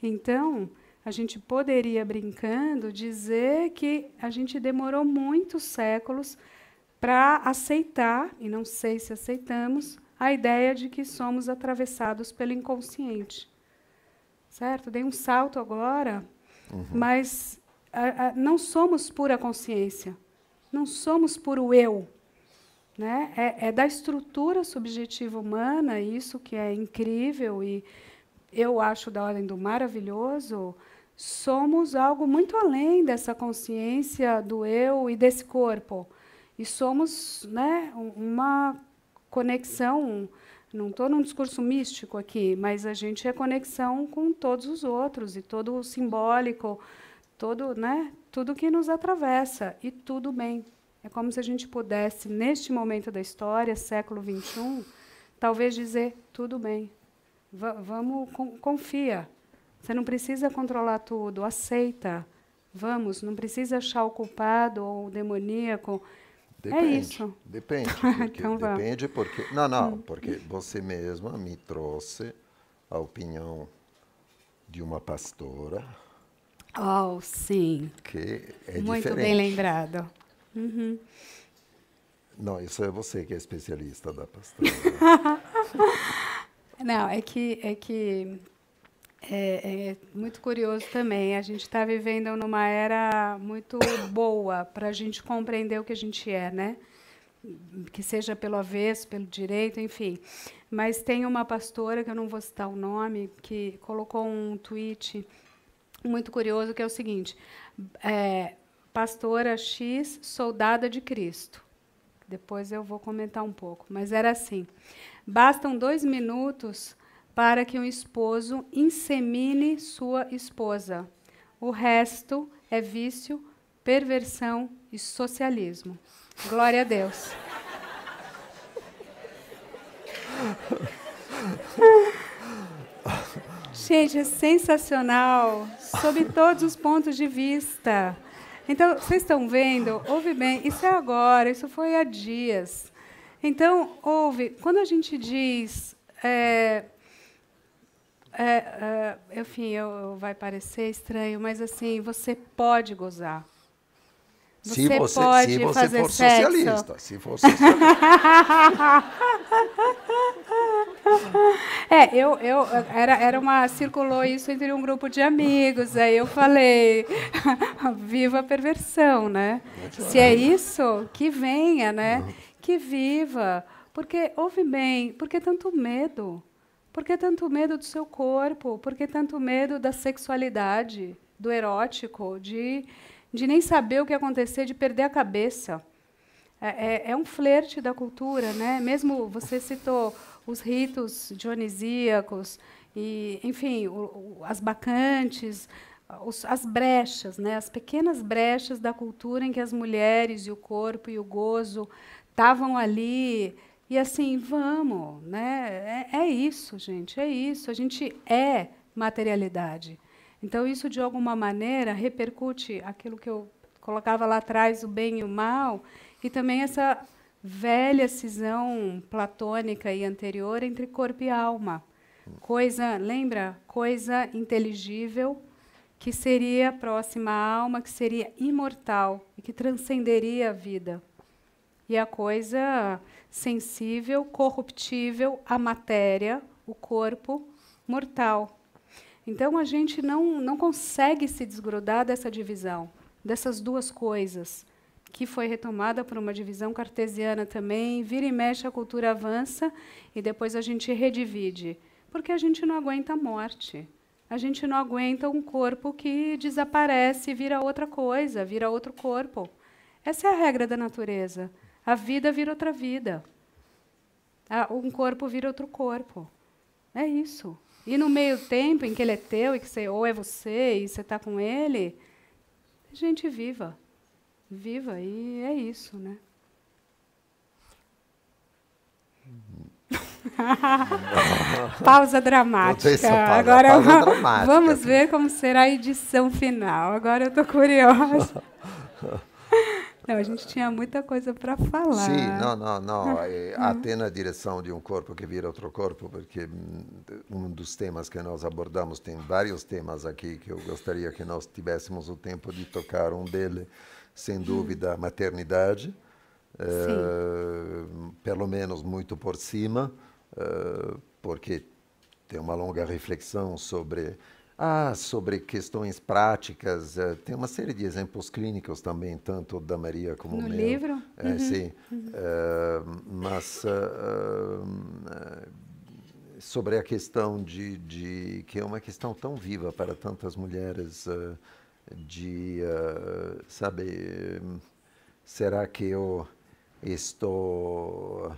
Então, a gente poderia, brincando, dizer que a gente demorou muitos séculos para aceitar, e não sei se aceitamos, a ideia de que somos atravessados pelo inconsciente. Certo? Dei um salto agora, uhum. mas a, a, não somos pura consciência, não somos puro eu. Né? É, é da estrutura subjetiva humana, isso que é incrível e eu acho da ordem do maravilhoso, somos algo muito além dessa consciência do eu e desse corpo e somos né, uma conexão. Não estou num discurso místico aqui, mas a gente é conexão com todos os outros e todo o simbólico, todo, né, tudo que nos atravessa e tudo bem. É como se a gente pudesse, neste momento da história, século XXI, talvez dizer tudo bem. V vamos, com, confia. Você não precisa controlar tudo, aceita. Vamos, não precisa achar o culpado ou o demoníaco. É depende, é isso. Depende. *laughs* Então porque, então depende porque. Não, não, hum. porque você mesma me trouxe a opinião de uma pastora. Oh, sim. Que é Muito diferente. bem lembrado. Uhum. Não, isso é você que é especialista da pastora. *laughs* não, é que, é que é, é muito curioso também. A gente está vivendo numa era muito boa para a gente compreender o que a gente é, né? Que seja pelo avesso, pelo direito, enfim. Mas tem uma pastora, que eu não vou citar o nome, que colocou um tweet muito curioso que é o seguinte: é, Pastora X, soldada de Cristo. Depois eu vou comentar um pouco, mas era assim: bastam dois minutos para que um esposo insemine sua esposa. O resto é vício, perversão e socialismo. Glória a Deus. Gente, é sensacional, sob todos os pontos de vista. Então, vocês estão vendo? Ouve bem, isso é agora, isso foi há dias. Então, ouve, quando a gente diz é, é, é, enfim, eu, vai parecer estranho, mas assim, você pode gozar. Você se você, pode se você fazer for sexo. socialista. Se for socialista. *laughs* É, eu, eu era, era uma. circulou isso entre um grupo de amigos. Aí eu falei, *laughs* viva a perversão, né? Se é isso, que venha, né? Uhum. Que viva. Porque ouve bem, porque tanto medo. Por que tanto medo do seu corpo? Por que tanto medo da sexualidade, do erótico, de, de nem saber o que acontecer, de perder a cabeça? É, é, é um flerte da cultura, né? Mesmo você citou os ritos dionisíacos e, enfim, o, o, as bacantes, os, as brechas, né? As pequenas brechas da cultura em que as mulheres e o corpo e o gozo estavam ali e assim, vamos, né? É, é isso, gente, é isso. A gente é materialidade. Então, isso de alguma maneira repercute aquilo que eu colocava lá atrás, o bem e o mal, e também essa velha cisão platônica e anterior entre corpo e alma. Coisa, lembra? Coisa inteligível que seria próxima à alma, que seria imortal e que transcenderia a vida. E a coisa sensível, corruptível à matéria, o corpo mortal. Então a gente não, não consegue se desgrudar dessa divisão, dessas duas coisas, que foi retomada por uma divisão cartesiana também. Vira e mexe, a cultura avança e depois a gente redivide, porque a gente não aguenta a morte. A gente não aguenta um corpo que desaparece, vira outra coisa, vira outro corpo. Essa é a regra da natureza. A vida vira outra vida. Um corpo vira outro corpo. É isso. E no meio tempo em que ele é teu e que você ou é você e você está com ele, gente viva, viva e é isso, né? *laughs* pausa dramática. Agora pausa dramática. vamos ver como será a edição final. Agora eu estou curiosa. *laughs* Não, a gente tinha muita coisa para falar. Sim, não, não, não. *laughs* Até na direção de um corpo que vira outro corpo, porque hum, um dos temas que nós abordamos, tem vários temas aqui que eu gostaria que nós tivéssemos o tempo de tocar. Um deles, sem dúvida, a maternidade. É, pelo menos muito por cima, é, porque tem uma longa reflexão sobre ah, sobre questões práticas, eh, tem uma série de exemplos clínicos também, tanto da Maria como no meu. No livro? É, uhum. Sim. Uhum. Eh, mas eh, sobre a questão de, de, que é uma questão tão viva para tantas mulheres, de, saber será que eu estou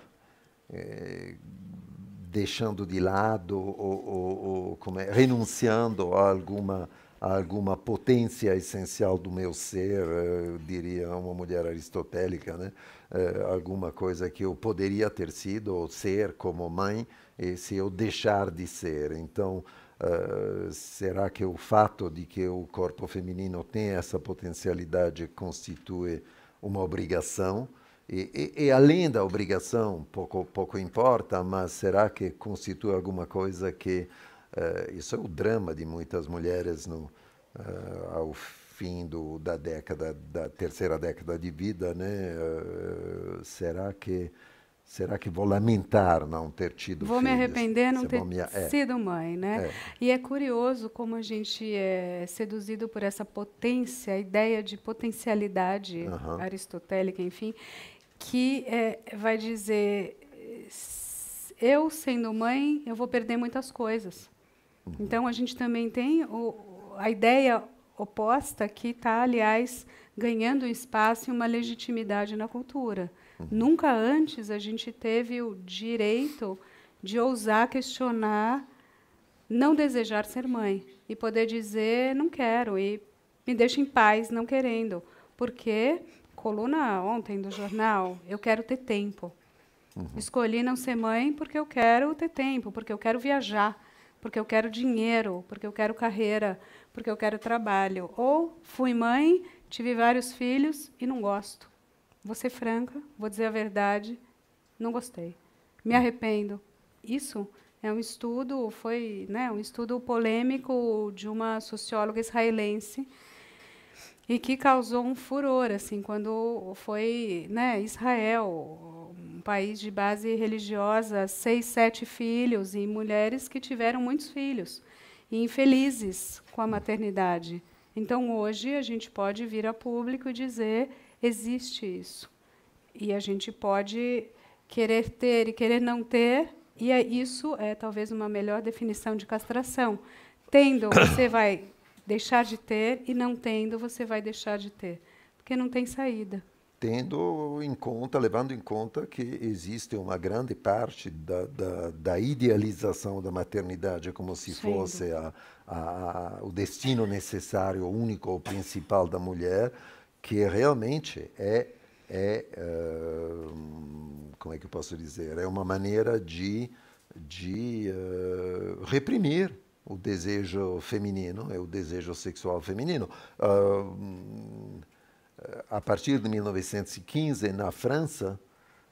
deixando de lado ou, ou, ou como é, renunciando a alguma a alguma potência essencial do meu ser, eh, diria uma mulher aristotélica, né? É, alguma coisa que eu poderia ter sido ou ser como mãe, e se eu deixar de ser. Então, Uh, será que o fato de que o corpo feminino tem essa potencialidade constitui uma obrigação? E, e, e, além da obrigação, pouco, pouco importa, mas será que constitui alguma coisa que. Uh, isso é o drama de muitas mulheres no, uh, ao fim do, da década, da terceira década de vida, né? Uh, será que. Será que vou lamentar não ter tido Vou filhos? me arrepender não ter é. sido mãe, né? É. E é curioso como a gente é seduzido por essa potência, a ideia de potencialidade aristotélica, enfim, que é, vai dizer: eu sendo mãe, eu vou perder muitas coisas. Uhum. Então a gente também tem o, a ideia oposta que está, aliás, ganhando espaço e uma legitimidade na cultura. Uhum. Nunca antes a gente teve o direito de ousar questionar não desejar ser mãe e poder dizer não quero e me deixa em paz não querendo, porque coluna ontem do jornal, eu quero ter tempo. Uhum. Escolhi não ser mãe porque eu quero ter tempo, porque eu quero viajar, porque eu quero dinheiro, porque eu quero carreira, porque eu quero trabalho. Ou fui mãe, tive vários filhos e não gosto. Vou ser franca, vou dizer a verdade, não gostei. Me arrependo. Isso é um estudo, foi né, um estudo polêmico de uma socióloga israelense e que causou um furor assim quando foi né, Israel, um país de base religiosa, seis, sete filhos e mulheres que tiveram muitos filhos e infelizes com a maternidade. Então hoje a gente pode vir a público e dizer existe isso e a gente pode querer ter e querer não ter e é, isso é talvez uma melhor definição de castração. Tendo, você vai deixar de ter e não tendo, você vai deixar de ter, porque não tem saída. Tendo em conta, levando em conta que existe uma grande parte da, da, da idealização da maternidade é como se fosse a, a, o destino necessário, único ou principal da mulher, que realmente é, é uh, como é que eu posso dizer, é uma maneira de, de uh, reprimir o desejo feminino é o desejo sexual feminino. Uh, a partir de 1915, na França,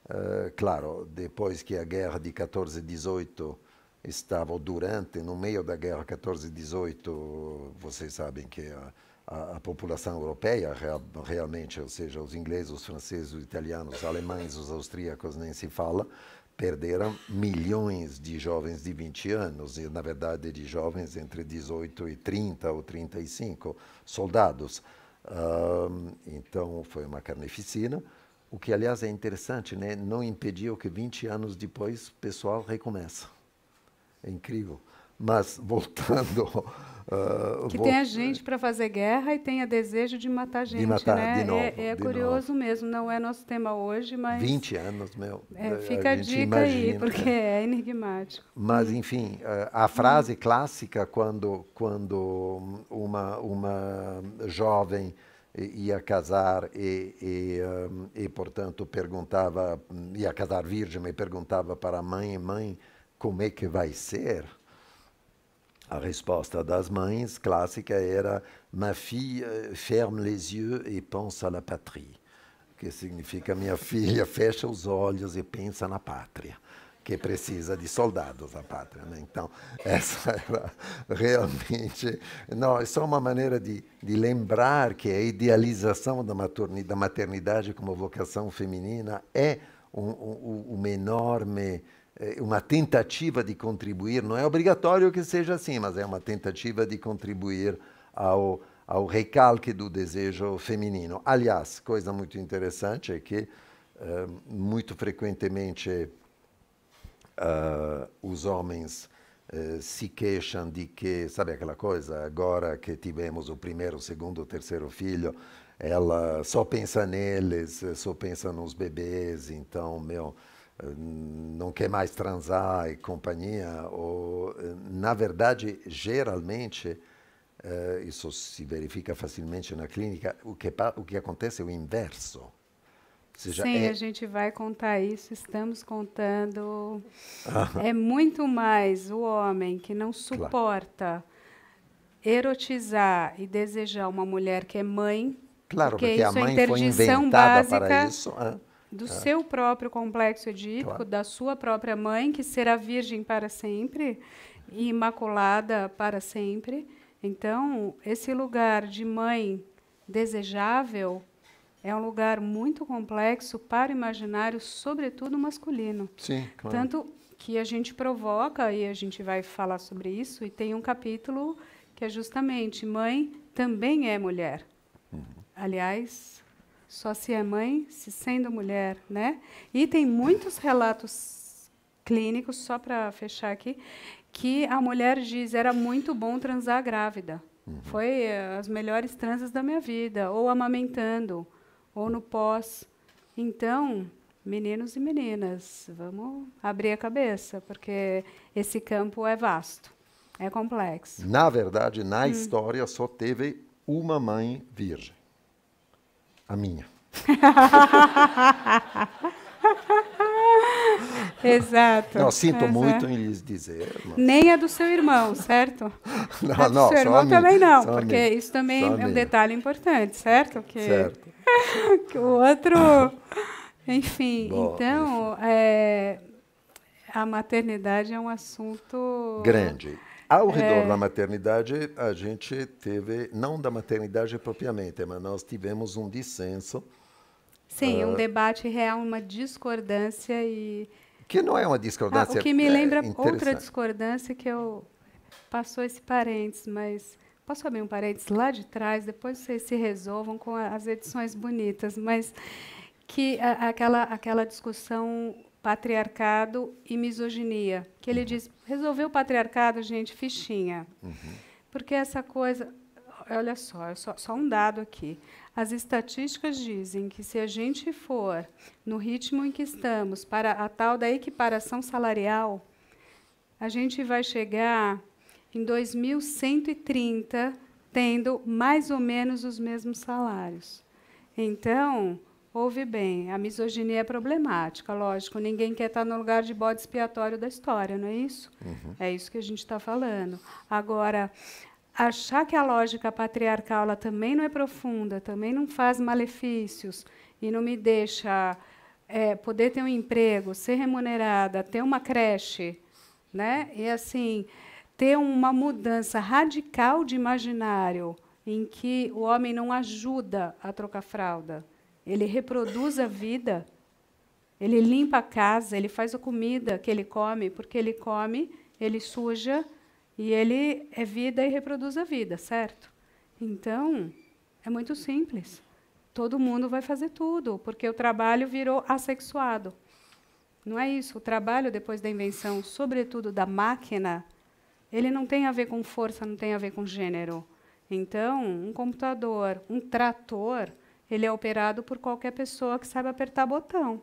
uh, claro, depois que a guerra de 14 e 18 estava durante, no meio da guerra 14 e 18, vocês sabem que a, a, a população europeia real, realmente, ou seja, os ingleses, os franceses, os italianos, os alemães, os austríacos, nem se fala, perderam milhões de jovens de 20 anos, e na verdade de jovens entre 18 e 30 ou 35, soldados. Uh, então foi uma carneficina, o que aliás é interessante, né? não impediu que 20 anos depois o pessoal recomeça. É incrível. Mas *laughs* voltando. Uh, *laughs* que vou... tem a gente para fazer guerra e tem a desejo de matar gente, né? de matar, né? De novo, é, é de curioso novo. mesmo, não é nosso tema hoje, mas... 20 anos, meu. É, fica a, a dica imagina, aí, porque né? é enigmático. Mas, enfim, a hum. frase clássica quando, quando uma, uma jovem ia casar e, e, ah, e, portanto, perguntava, ia casar virgem e perguntava para a mãe, mãe, como é que vai ser? A resposta das mães clássica era: Ma fille euh, ferme les yeux et pense à la patrie, que significa minha filha fecha os olhos e pensa na pátria que precisa de soldados a pátria. Né? Então, *laughs* essa era realmente. Não, é só uma maneira de, de lembrar que a idealização da maternidade, como vocação feminina é um, um, uma enorme é, uma tentativa de contribuir, não é obrigatório que seja assim, mas é uma tentativa de contribuir ao, ao recalque do desejo feminino. Aliás, coisa muito interessante é que uh, muito frequentemente uh, os homens uh, se queixam de que, sabe aquela coisa, agora que tivemos o primeiro, o segundo, o terceiro filho, ela só pensa neles, só pensa nos bebês, então, meu não quer mais transar e companhia, ou, na verdade, geralmente, eh, isso se verifica facilmente na clínica, o que, o que acontece é o inverso. Seja, Sim, é... a gente vai contar isso, estamos contando. Ah. É muito mais o homem que não suporta claro. erotizar e desejar uma mulher que é mãe. Claro, porque, porque a mãe é foi inventada básica, para isso. Ah do é. seu próprio complexo edípico, claro. da sua própria mãe, que será virgem para sempre e imaculada para sempre. Então, esse lugar de mãe desejável é um lugar muito complexo para o imaginário, sobretudo masculino. Sim, claro. Tanto que a gente provoca, e a gente vai falar sobre isso, e tem um capítulo que é justamente Mãe também é mulher. Uhum. Aliás, só se é mãe se sendo mulher, né? E tem muitos relatos clínicos, só para fechar aqui, que a mulher diz era muito bom transar grávida. Uhum. Foi eh, as melhores transas da minha vida, ou amamentando, ou no pós. Então, meninos e meninas, vamos abrir a cabeça, porque esse campo é vasto, é complexo. Na verdade, na hum. história só teve uma mãe virgem. A minha. *laughs* Exato. Não, sinto Exato. muito é. em lhes dizer. Mas... Nem a do seu irmão, certo? *laughs* não, a do não, seu irmão também não, só porque minha. isso também só é um detalhe importante, certo? *laughs* Que, certo. que o outro. Enfim, Bom, então, enfim. É, a maternidade é um assunto. Grande. Ao é. redor é... da maternidade, a gente teve, não da maternidade propriamente, mas nós tivemos um dissenso. Sim, uh, um ah, debate real, uma discordância e. Que não é uma discordância. Ah, o que me lembra é outra discordância que eu. Passou esse parênteses, mas. Posso abrir um parênteses lá de trás, depois vocês se resolvam com as edições bonitas, mas que a, aquela, aquela discussão patriarcado e misoginia. Que ele uhum. diz, resolveu o patriarcado, gente, fichinha. Uhum. Porque essa coisa, olha só, só, só um dado aqui. As estatísticas dizem que se a gente for no ritmo em que estamos para a tal da equiparação salarial, a gente vai chegar em 2130 tendo mais ou menos os mesmos salários. Então, Ouve bem, a misoginia é problemática, lógico. Ninguém quer estar no lugar de bode expiatório da história, não é isso? Uhum. É isso que a gente está falando. Agora, achar que a lógica patriarcal ela também não é profunda, também não faz malefícios e não me deixa é, poder ter um emprego, ser remunerada, ter uma creche, né? E assim ter uma mudança radical de imaginário em que o homem não ajuda a trocar fralda. Ele reproduz a vida. Ele limpa a casa, ele faz a comida que ele come, porque ele come, ele suja e ele é vida e reproduz a vida, certo? Então, é muito simples. Todo mundo vai fazer tudo, porque o trabalho virou assexuado. Não é isso. O trabalho, depois da invenção, sobretudo da máquina, ele não tem a ver com força, não tem a ver com gênero. Então, um computador, um trator, ele é operado por qualquer pessoa que saiba apertar botão.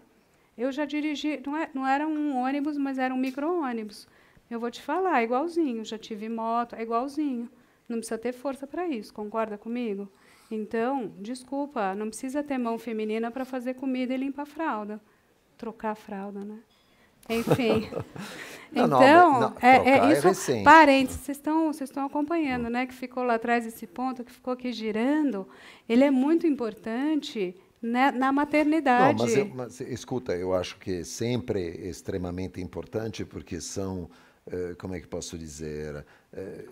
Eu já dirigi, não, é, não era um ônibus, mas era um micro-ônibus. Eu vou te falar, é igualzinho. Já tive moto, é igualzinho. Não precisa ter força para isso, concorda comigo? Então, desculpa, não precisa ter mão feminina para fazer comida e limpar a fralda. Trocar a fralda, né? Enfim. então, *laughs* não, não, então, é, é, é, isso. É parentes, vocês estão, vocês estão acompanhando, né? Que ficou lá atrás esse ponto, que ficou aqui girando. Ele é muito importante né, na maternidade. Mas, eu, mas, escuta, eu acho que é sempre extremamente importante, porque são, eh, como é que posso dizer? Eh,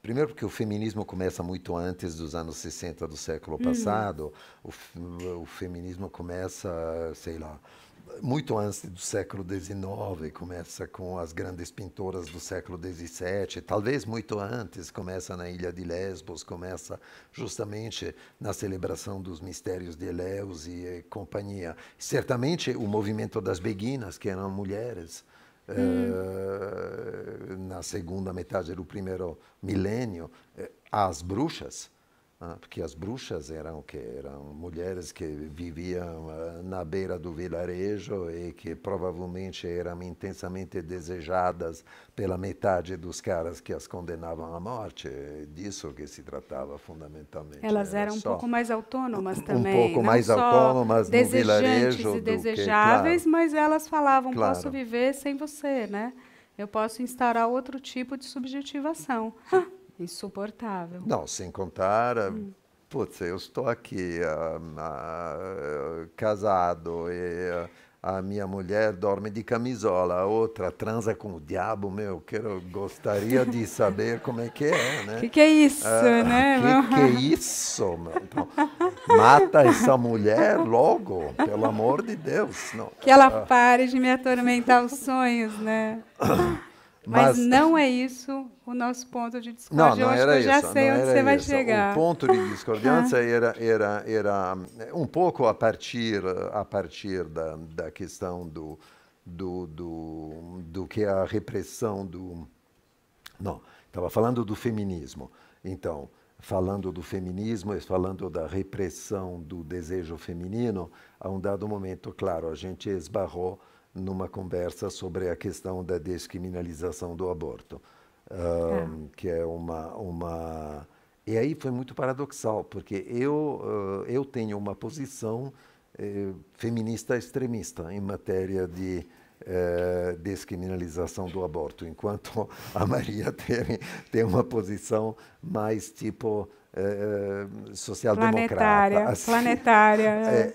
Primeiro porque o feminismo começa muito antes dos anos 60 do século uhum. passado. Uhum. O, o, feminismo começa, sei lá, muito antes do século XIX, começa com as grandes pintoras do século XVII, talvez muito antes, começa na Ilha de Lesbos, começa justamente na celebração dos mistérios de Eleus e eh, companhia. Certamente o movimento das beguinas, que eram mulheres, eh, hum. na segunda metade do primeiro milênio, eh, as bruxas, ah, porque as bruxas eram que eram mulheres que viviam ah, na beira do vilarejo e que provavelmente eram intensamente desejadas pela metade dos caras que as condenavam à morte é disso que se tratava fundamentalmente elas eram um pouco mais autônomas também um pouco mais autônomas no vilarejo e desejáveis que, claro, mas elas falavam claro. posso viver sem você né eu posso instaurar outro tipo de subjetivação *laughs* Insuportável. Não, sem contar. Hum. Putz, eu estou aqui uh, uh, casado e. Uh, a minha mulher dorme de camisola, a outra transa com o diabo, meu, quero, gostaria de *laughs* saber como é que é, né? O que, que, é isso, ah, né? O que, que, é isso, Então, mata essa mulher logo, pelo amor de Deus. Não. Que ela ah. pare de me atormentar os sonhos, né? *coughs* Mas, Mas não é isso o nosso ponto de discordância. Não, não era eu já isso, sei onde você vai chegar. O ponto de discordância *laughs* ah. era, era, era eh, um pouco a partir, eh, a partir da, da questão do, do, do, do que é a repressão do. Não, estava falando do feminismo. Então, falando do feminismo e falando da repressão do desejo feminino, a um dado momento, claro, a gente esbarrou numa conversa sobre a questão da descriminalização do aborto. Tá. que é uma, uma. E aí foi muito paradoxal, porque eu, uh, eu tenho uma posição eh, feminista extremista em matéria de. Eh, descriminalização do aborto, enquanto *laughs* a Maria tem, tem uma posição mais tipo eh, social-democrata. Planetária. Assim. planetária. *laughs* é, é,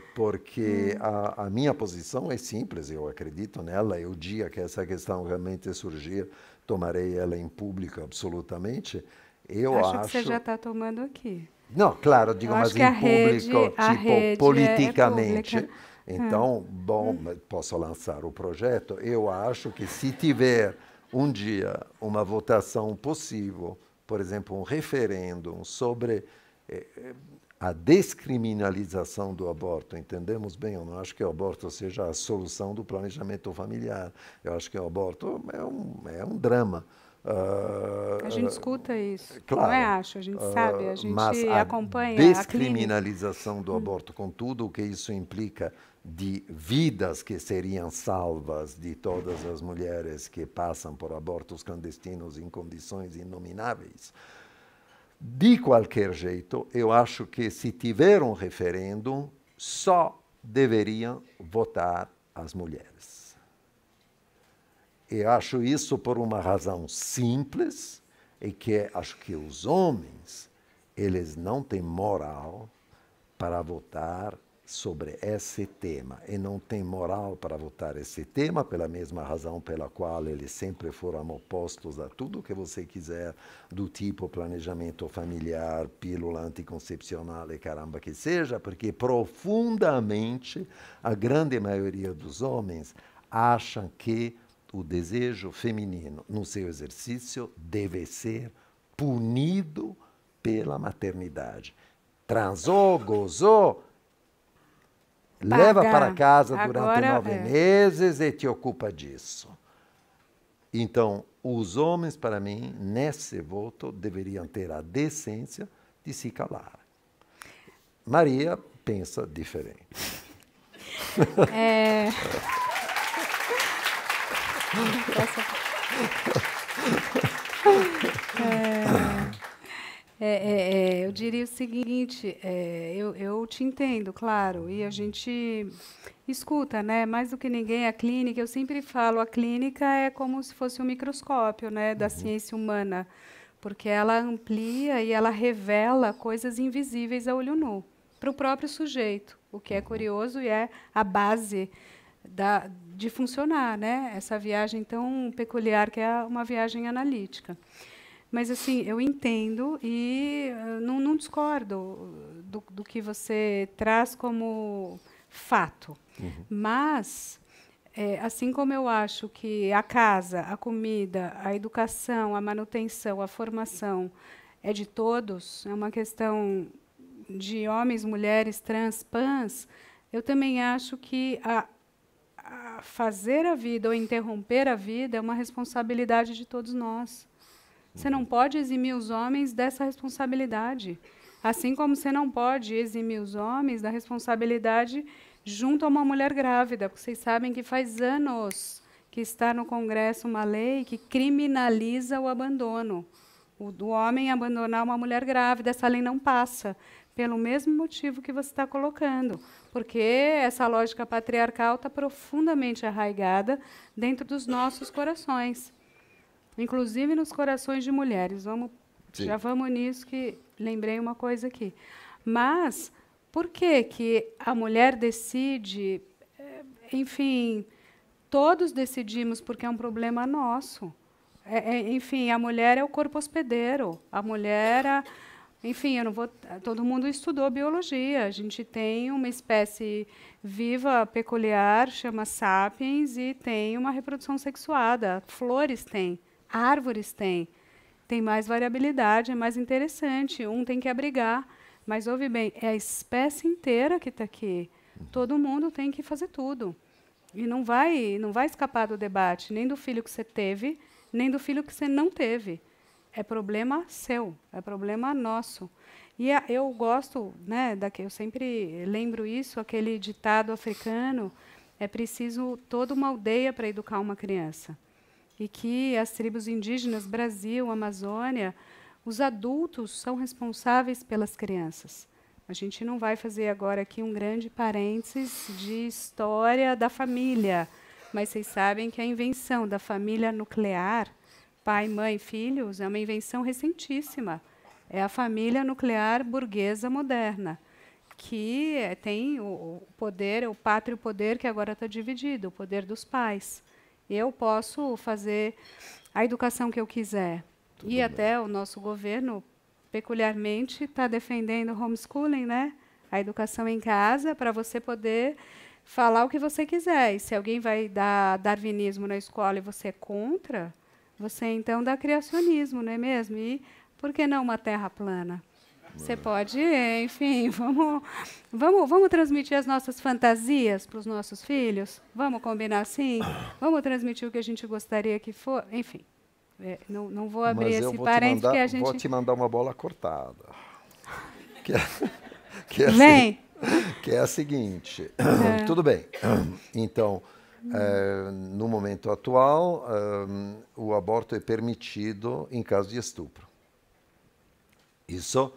*laughs* é porque hum. a, a, minha posição é simples, eu acredito nela, eu dia que essa questão realmente surgir tomarei ela em público absolutamente. Eu acho. acho... que você já está tomando aqui. Não, claro, digo, mas em rede, público, tipo, é politicamente. É, é então, bom, hum. posso lançar o projeto. Eu acho que se tiver um dia uma votação possível, por exemplo, um referendo sobre eh, a descriminalização do aborto, entendemos bem, eu não acho que o aborto seja a solução do planejamento familiar, eu acho que o aborto é um, é um drama. Uh, a gente escuta isso, claro, não é acho, a gente ah, sabe, a gente mas a acompanha. Descriminalização a do aborto, com tudo o que isso implica de vidas que seriam salvas de todas as mulheres que passam por abortos clandestinos em condições inomináveis, de qualquer jeito, eu acho que se tiver um referendo, só deveriam votar as mulheres. Eu acho isso por uma razão simples, e que é, acho que os homens, eles não têm moral para votar sobre esse tema e não tem moral para votar esse tema, pela mesma razão pela qual eles sempre foram opostos a tudo que você quiser, do tipo planejamento familiar, pílula anticoncepcional e caramba que seja, porque profundamente a grande maioria dos homens acham que o desejo feminino no seu exercício deve ser punido pela maternidade. Transou, gozou, Leva para casa durante Agora, é. nove é. meses e te ocupa disso. Então, os homens, para mim, nesse voto, deveriam ter a decência de se calar. Maria pensa diferente. *laughs* É... *laughs* *laughs* é... É, é, é, eu diria o seguinte, é, eu, eu, te entendo, claro, e a gente escuta, né? Mais do que ninguém a clínica, eu sempre falo, a clínica é como se fosse um microscópio, né, da uhum. ciência humana, porque ela amplia e ela revela coisas invisíveis a olho nu para o próprio sujeito, o que é uhum. curioso e é a base da, de funcionar, né? Essa viagem tão peculiar que é uma viagem analítica. Mas, assim, eu entendo e eh, não, não discordo do, do, que você traz como fato. Uhum. Mas, é, assim como eu acho que a casa, a comida, a educação, a manutenção, a formação é de todos, é uma questão de homens, mulheres, trans, pans, eu também acho que a, a fazer a vida ou interromper a vida é uma responsabilidade de todos nós. Você não pode eximir os homens dessa responsabilidade. Assim como você não pode eximir os homens da responsabilidade junto a uma mulher grávida, porque vocês sabem que faz anos que está no Congresso uma lei que criminaliza o abandono. O do homem abandonar uma mulher grávida, essa lei não passa, pelo mesmo motivo que você está colocando, porque essa lógica patriarcal está profundamente arraigada dentro dos nossos corações inclusive nos corações de mulheres. Vamos, Sim. já vamos nisso que lembrei uma coisa aqui. Mas por que que a mulher decide, eh, enfim, todos decidimos porque é um problema nosso. É, é, enfim, a mulher é o corpo hospedeiro. A mulher, é, enfim, eu não vou. Todo mundo estudou biologia. A gente tem uma espécie viva peculiar, chama sapiens, e tem uma reprodução sexuada. Flores têm árvores têm. Tem mais variabilidade, é mais interessante. Um tem que abrigar. Mas ouve bem, é a espécie inteira que está aqui. Todo mundo tem que fazer tudo. E não vai, não vai escapar do debate, nem do filho que você teve, nem do filho que você não teve. É problema seu, é problema nosso. E a, eu gosto, né, daqui, eu sempre lembro isso, aquele ditado africano, é preciso toda uma aldeia para educar uma criança e que as tribos indígenas Brasil, Amazônia, os adultos são responsáveis pelas crianças. A gente não vai fazer agora aqui um grande parênteses de história da família, mas vocês sabem que a invenção da família nuclear, pai, mãe, filhos, é uma invenção recentíssima. É a família nuclear burguesa moderna, que tem o poder, o pátrio poder que agora está dividido, o poder dos pais. Eu posso fazer a educação que eu quiser. Tudo e bem. até o nosso governo, peculiarmente, está defendendo o homeschooling, né? A educação em casa, para você poder falar o que você quiser. E se alguém vai dar darwinismo na escola e você é contra, você então dá criacionismo, não é mesmo? E por que não uma terra plana? Você é. pode, enfim, *laughs* vamos, vamos, vamos transmitir as nossas fantasias para os nossos filhos? Vamos combinar assim? Vamos transmitir o que a gente gostaria que for? Enfim, é, não, não vou abrir Mas esse parente parênteses que a gente. Vou te mandar uma bola cortada. *laughs* Que é, que é Vem! Assim, que é a seguinte. É. Tudo bem. Então. É, no momento atual, é, o aborto é permitido em caso de estupro. Isso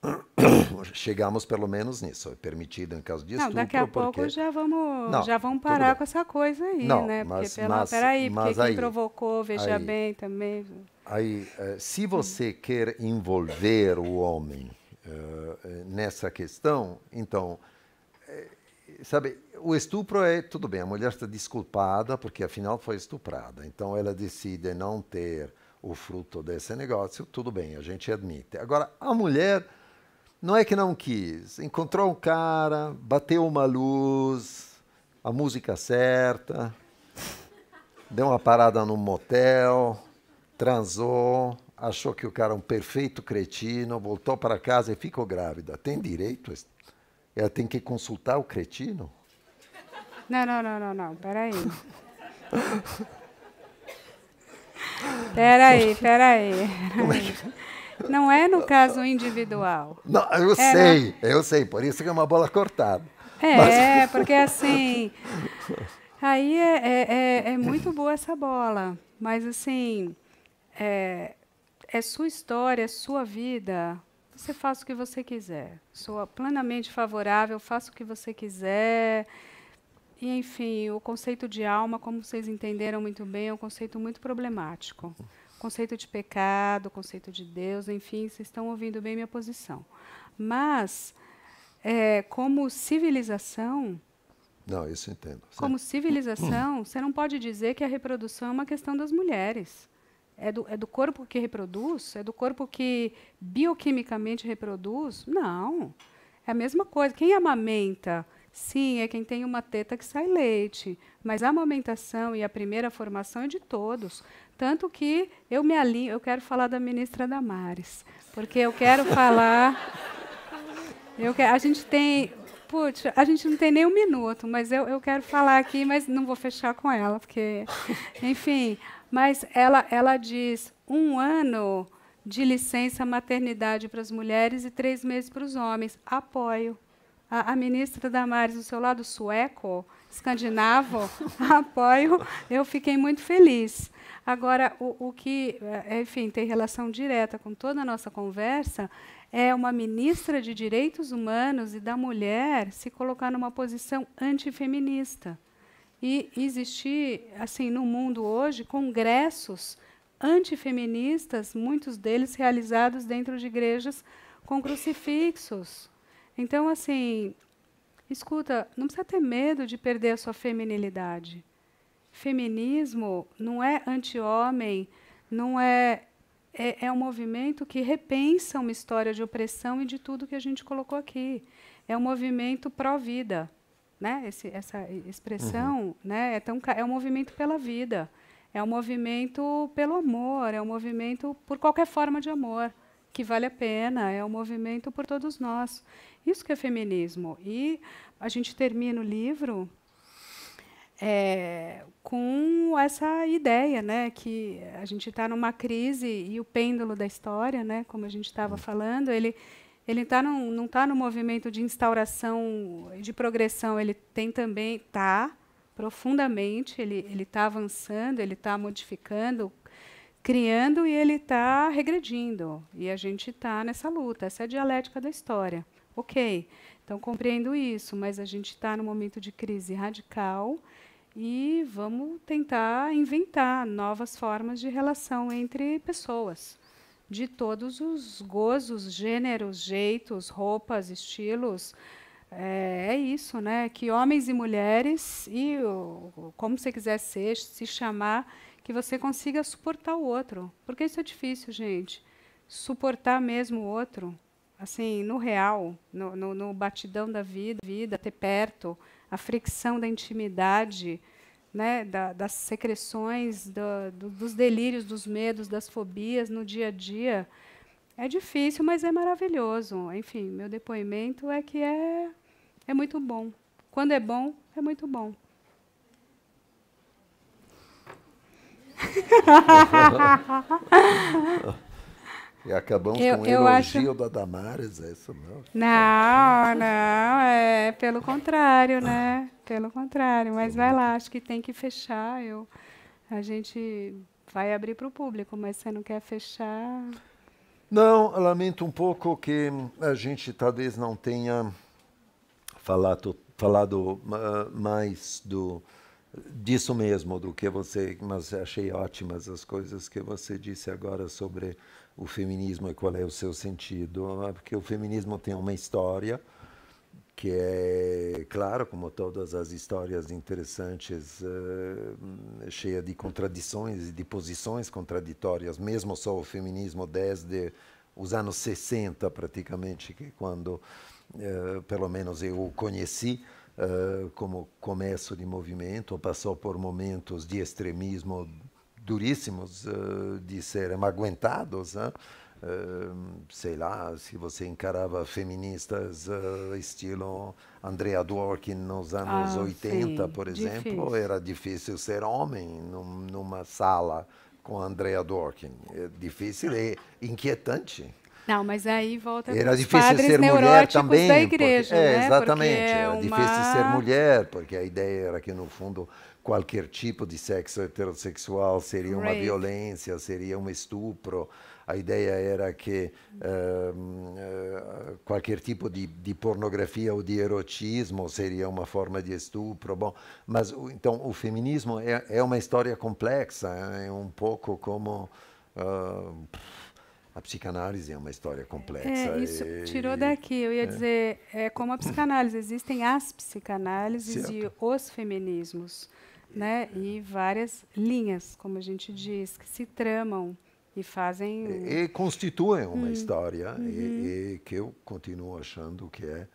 *coughs* Chegamos pelo menos nisso. É permitido em caso de estupro. Não, daqui a porque... pouco já vamos, não, já vamos parar com essa coisa aí, não, né? Porque mas, pela, mas, peraí, mas porque aí, quem provocou, veja aí, bem também. Aí, eh, se você quer envolver o homem uh, nessa questão, então, sabe, o estupro é tudo bem. A mulher está desculpada porque afinal foi estuprada. Então ela decide não ter o fruto desse negócio. Tudo bem, a gente admite. Agora, a mulher não é que não quis. Encontrou um cara, bateu uma luz, a música certa, deu uma parada num motel, transou, achou que o cara é um perfeito cretino, voltou para casa e ficou grávida. Tem direito? Ela é, tem que consultar o cretino? Não, não, não, não, não. Peraí. *laughs* Peraí, peraí. Como é que... Não é no caso individual. Não, eu é, sei, não. Né? eu sei, por isso que é uma bola cortada. É, Mas... É, porque assim. Aí é, é, é, é, muito boa essa bola. Mas assim, é, é sua história, é sua vida. Você faz o que você quiser. Sou plenamente favorável, faça o que você quiser. E, enfim, o conceito de alma, como vocês entenderam muito bem, é um conceito muito problemático conceito de pecado, conceito de Deus, enfim, vocês estão ouvindo bem minha posição. Mas, é, como civilização. Não, isso eu entendo. Como civilização, você não pode dizer que a reprodução é uma questão das mulheres. É do, é do corpo que reproduz? É do corpo que bioquimicamente reproduz? Não. É a mesma coisa. Quem amamenta? Sim, é quem tem uma teta que sai leite, mas a amamentação e a primeira formação é de todos. Tanto que eu me alinho, eu quero falar da ministra Damares, porque eu quero falar. Eu a gente tem. Putz, a gente não tem nem um minuto, mas eu, eu quero falar aqui, mas não vou fechar com ela, porque. Enfim, mas ela, ela diz um ano de licença maternidade para as mulheres e três meses para os homens. Apoio. A, a ministra Damares, do seu lado sueco, escandinavo, *laughs* apoio. Eu fiquei muito feliz. Agora, o, o que, eh, enfim, tem relação direta com toda a nossa conversa é uma ministra de direitos humanos e da mulher se colocar numa posição antifeminista. E existir, assim, no mundo hoje, congressos antifeministas, muitos deles realizados dentro de igrejas com crucifixos. Então, assim, escuta, não precisa ter medo de perder a sua feminilidade feminismo não é anti-homem, não é, é, é. um movimento que repensa uma história de opressão e de tudo que a gente colocou aqui. É um movimento pró-vida. Né? Esse, essa expressão uhum. né? é, tão, é um movimento pela vida. É um movimento pelo amor, é um movimento por qualquer forma de amor que vale a pena, é um movimento por todos nós. Isso que é feminismo. E a gente termina o livro é, com essa ideia, né, que a gente está numa crise e o pêndulo da história, né, como a gente estava uhum. falando, ele ele tá num, não está no movimento de instauração de progressão, ele tem também tá profundamente, ele ele está avançando, ele está modificando, criando e ele está regredindo e a gente está nessa luta, essa é a dialética da história. Ok, então compreendo isso, mas a gente está num momento de crise radical e vamos tentar inventar novas formas de relação entre pessoas, de todos os gozos, gêneros, jeitos, roupas, estilos. É, é isso, né? Que homens e mulheres, e o, como você quiser ser, se chamar, que você consiga suportar o outro. Porque isso é difícil, gente. Suportar mesmo o outro, assim, no real, no, no, no batidão da vida, vida, ter perto, a fricção da intimidade, né, da, das secreções, do, do, dos delírios, dos medos, das fobias no dia a dia. É difícil, mas é maravilhoso. Enfim, meu depoimento é que é, é muito bom. Quando é bom, é muito bom. *laughs* E acabamos eu, com o eu elogio acho... da Damares, é isso não? Não, não, é pelo contrário, né? Pelo contrário, mas vai lá, acho que tem que fechar. Eu, a gente vai abrir para o público, mas você não quer fechar. Não, lamento um pouco que a gente talvez não tenha falado, falado uh, mais do, disso mesmo, do que você. Mas achei ótimas as coisas que você disse agora sobre o feminismo e é qual é o seu sentido, é porque o feminismo tem uma história que é, claro, como todas as histórias interessantes, eh, cheia de contradições e de posições contraditórias, mesmo só o feminismo desde os anos 60, praticamente, que é quando, eh, pelo menos eu o conheci, eh, como começo de movimento, passou por momentos de extremismo duríssimos eh, de serem aguentados. Né? Eh, sei lá, se você encarava feministas eh, estilo Andrea Dworkin nos anos ah, 80, sim. por exemplo, difícil. era difícil ser homem numa sala com Andrea Dworkin. É difícil e inquietante. Não, mas aí volta Era difícil ser mulher também. Da igreja, porque, é, né? exatamente. Porque é era uma... difícil ser mulher, porque a ideia era que, no fundo, qualquer tipo de sexo heterossexual seria uma violência, seria um estupro. A ideia era que uh, uh, qualquer tipo de, de, pornografia ou de erotismo seria uma forma de estupro. Bom, mas então o feminismo é, é uma história complexa, é um pouco como uh, a psicanálise é uma história complexa. É, isso e... tirou daqui. Eu ia é. dizer, é como a psicanálise, existem as psicanálises certo. e os feminismos, né? É. E várias linhas, como a gente diz, que se tramam e fazem. E, e constituem uma hum. história uhum. e, e, que eu continuo achando que é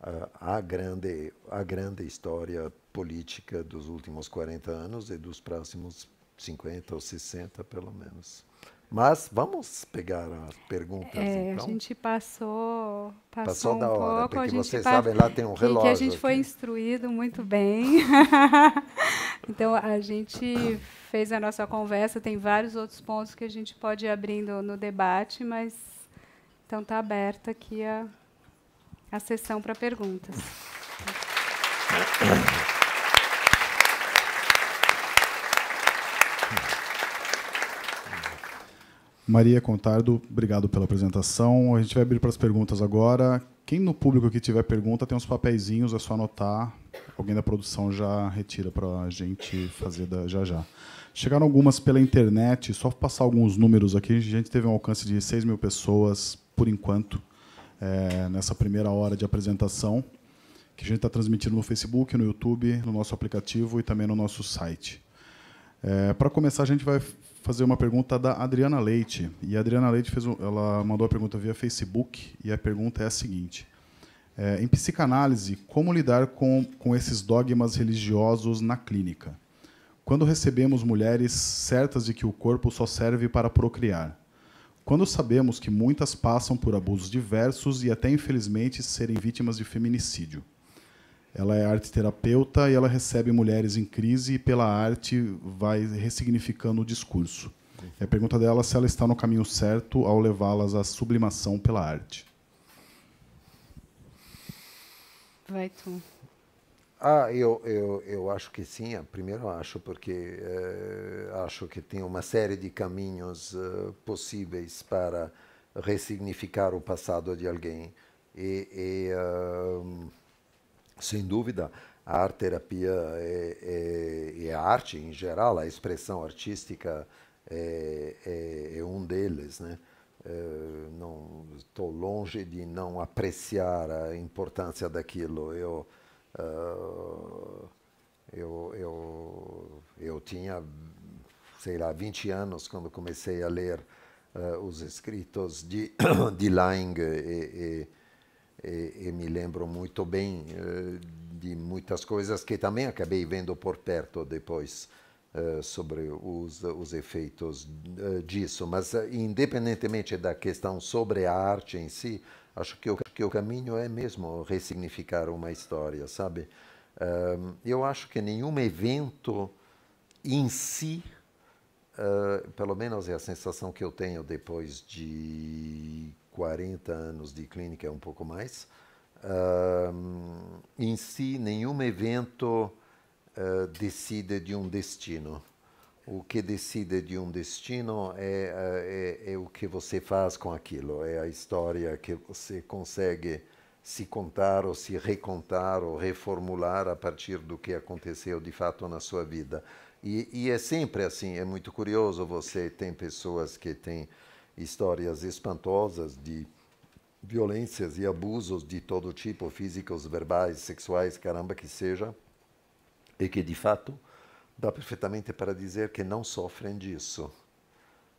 a, a grande a grande história política dos últimos 40 anos e dos próximos 50 ou 60 pelo menos. Mas vamos pegar as perguntas, é, então. A gente passou, passou, passou um da hora, pouco, porque vocês pa... sabem, lá tem um relógio. E a gente aqui. foi instruído muito bem. *laughs* então, a gente fez a nossa conversa, tem vários outros pontos que a gente pode ir abrindo no debate, mas então está aberta aqui a, a sessão para perguntas. *coughs* Maria Contardo, obrigado pela apresentação. A gente vai abrir para as perguntas agora. Quem no público que tiver pergunta tem uns papeizinhos, é só anotar. Alguém da produção já retira para a gente fazer da, já já. Chegaram algumas pela internet, só passar alguns números aqui. A gente teve um alcance de 6 mil pessoas por enquanto é, nessa primeira hora de apresentação, que a gente está transmitindo no Facebook, no YouTube, no nosso aplicativo e também no nosso site. É, para começar, a gente vai fazer uma pergunta da Adriana Leite. E a Adriana Leite fez, ela mandou a pergunta via Facebook e a pergunta é a seguinte: é, em psicanálise, como lidar com, com esses dogmas religiosos na clínica? Quando recebemos mulheres certas de que o corpo só serve para procriar? Quando sabemos que muitas passam por abusos diversos e até infelizmente serem vítimas de feminicídio? Ela é arte terapeuta e ela recebe mulheres em crise e pela arte vai ressignificando o discurso. É a pergunta dela é se ela está no caminho certo ao levá-las à sublimação pela arte. Vai tu. Ah, eu, eu, eu acho que sim. Ah, primeiro acho porque eh, acho que tem uma série de caminhos eh, possíveis para ressignificar o passado de alguém e, e uh, sem dúvida, a arte terapia é, é, e é a arte em geral, a expressão artística é, é, é um deles, né? É, estou longe de não apreciar a importância daquilo. Eu, uh, eu, eu, eu tinha, sei lá, 20 anos quando comecei a ler uh, os escritos de, *coughs* de Lang e, e e, e me lembro muito bem eh, de muitas coisas que também acabei vendo por perto depois eh, sobre os, os efeitos eh, disso. Mas, independentemente da questão sobre a arte em si, acho que o, que o caminho é mesmo ressignificar uma história, sabe? eu acho que nenhum evento em si, pelo menos é a sensação que eu tenho depois de 40 anos de clínica, é um pouco mais. Uh, em si, nenhum evento uh, decide de um destino. O que decide de um destino é, eh, é, é, o que você faz com aquilo, é a história que você consegue se contar ou se recontar ou reformular a partir do que aconteceu de fato na sua vida. E, e é sempre assim, é muito curioso. Você tem pessoas que têm histórias espantosas de violências e abusos de todo tipo, físicos, verbais, sexuais, caramba que seja, e que de fato dá perfeitamente para dizer que não sofrem disso.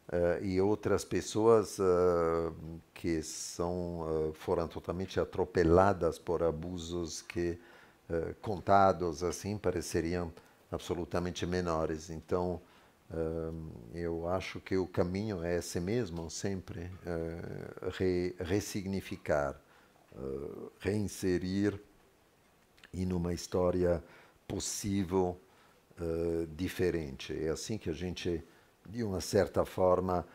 Uh, e outras pessoas uh, que são uh, foram totalmente atropeladas por abusos que contados assim pareceriam absolutamente menores. Então eu acho que o caminho é esse mesmo, sempre eh, re, ressignificar, eh, reinserir e numa história possível eh, diferente. É assim que a gente, de uma certa forma,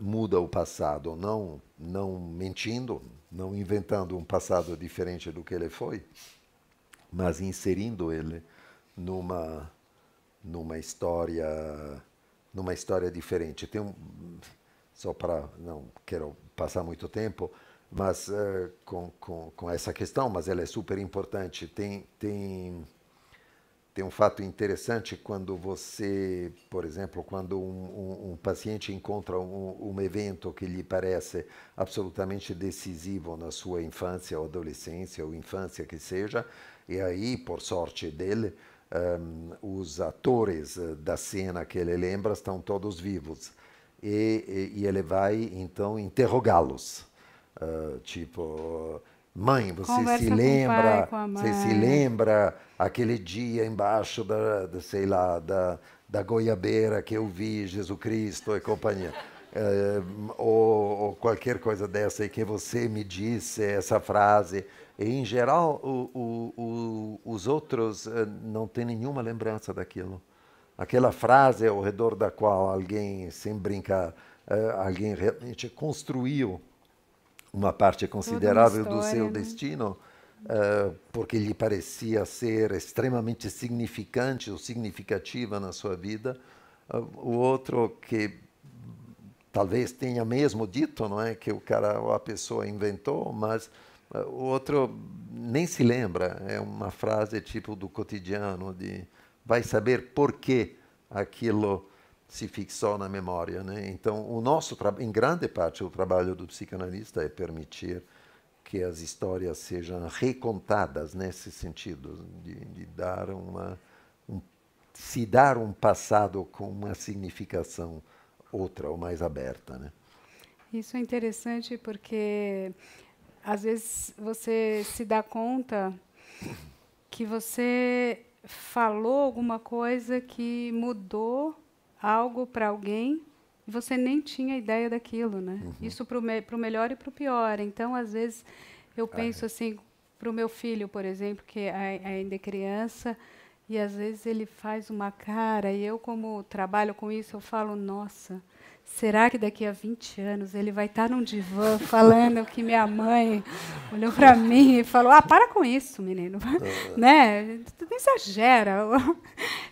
muda o passado, não, não mentindo, não inventando um passado diferente do que ele foi, mas inserindo ele numa numa história numa história diferente. Tem um, só para não quero passar muito tempo, mas uh, com, com, com essa questão, mas ela é super importante. Tem tem tem um fato interessante quando você, por exemplo, quando um, um, um paciente encontra um, um, evento que lhe parece absolutamente decisivo na sua infância ou adolescência ou infância que seja, e aí, por sorte dele, um, os atores eh, da cena que ele lembra estão todos vivos. E, e, e ele vai, então, interrogá-los. Uh, tipo, mãe, você Conversa se lembra? Pai, você se lembra aquele dia embaixo da, da sei lá, da, da goiabeira que eu vi Jesus Cristo e companhia? Uh, *laughs* ou, ou, qualquer coisa dessa, e que você me disse essa frase em geral, o, o, o, os outros eh, não têm nenhuma lembrança daquilo. Aquela frase ao redor da qual alguém, sem brincar, eh, alguém realmente construiu uma parte considerável uma história, do seu né? destino, eh, porque lhe parecia ser extremamente significante ou significativa na sua vida. O outro que talvez tenha mesmo dito, não é, que o cara ou a pessoa inventou, mas o outro nem se lembra, é uma frase tipo do cotidiano, de vai saber por que aquilo se fixou na memória. Né? Então, o nosso em grande parte, o trabalho do psicanalista é permitir que as histórias sejam recontadas nesse sentido, de, de dar uma, um, se dar um passado com uma significação outra ou mais aberta. Né? Isso é interessante porque às vezes você se dá conta que você falou alguma coisa que mudou algo para alguém e você nem tinha ideia daquilo, né? Uhum. Isso para o me melhor e para o pior. Então, às vezes, eu ah, penso ah, é. assim, para o meu filho, por exemplo, que é, ainda é criança, e às vezes ele faz uma cara, e eu, como trabalho com isso, eu falo, nossa, Será que daqui a 20 anos ele vai estar num divã falando que minha mãe olhou para mim e falou: "Ah, para com isso, menino", *laughs* né? Tudo exagera.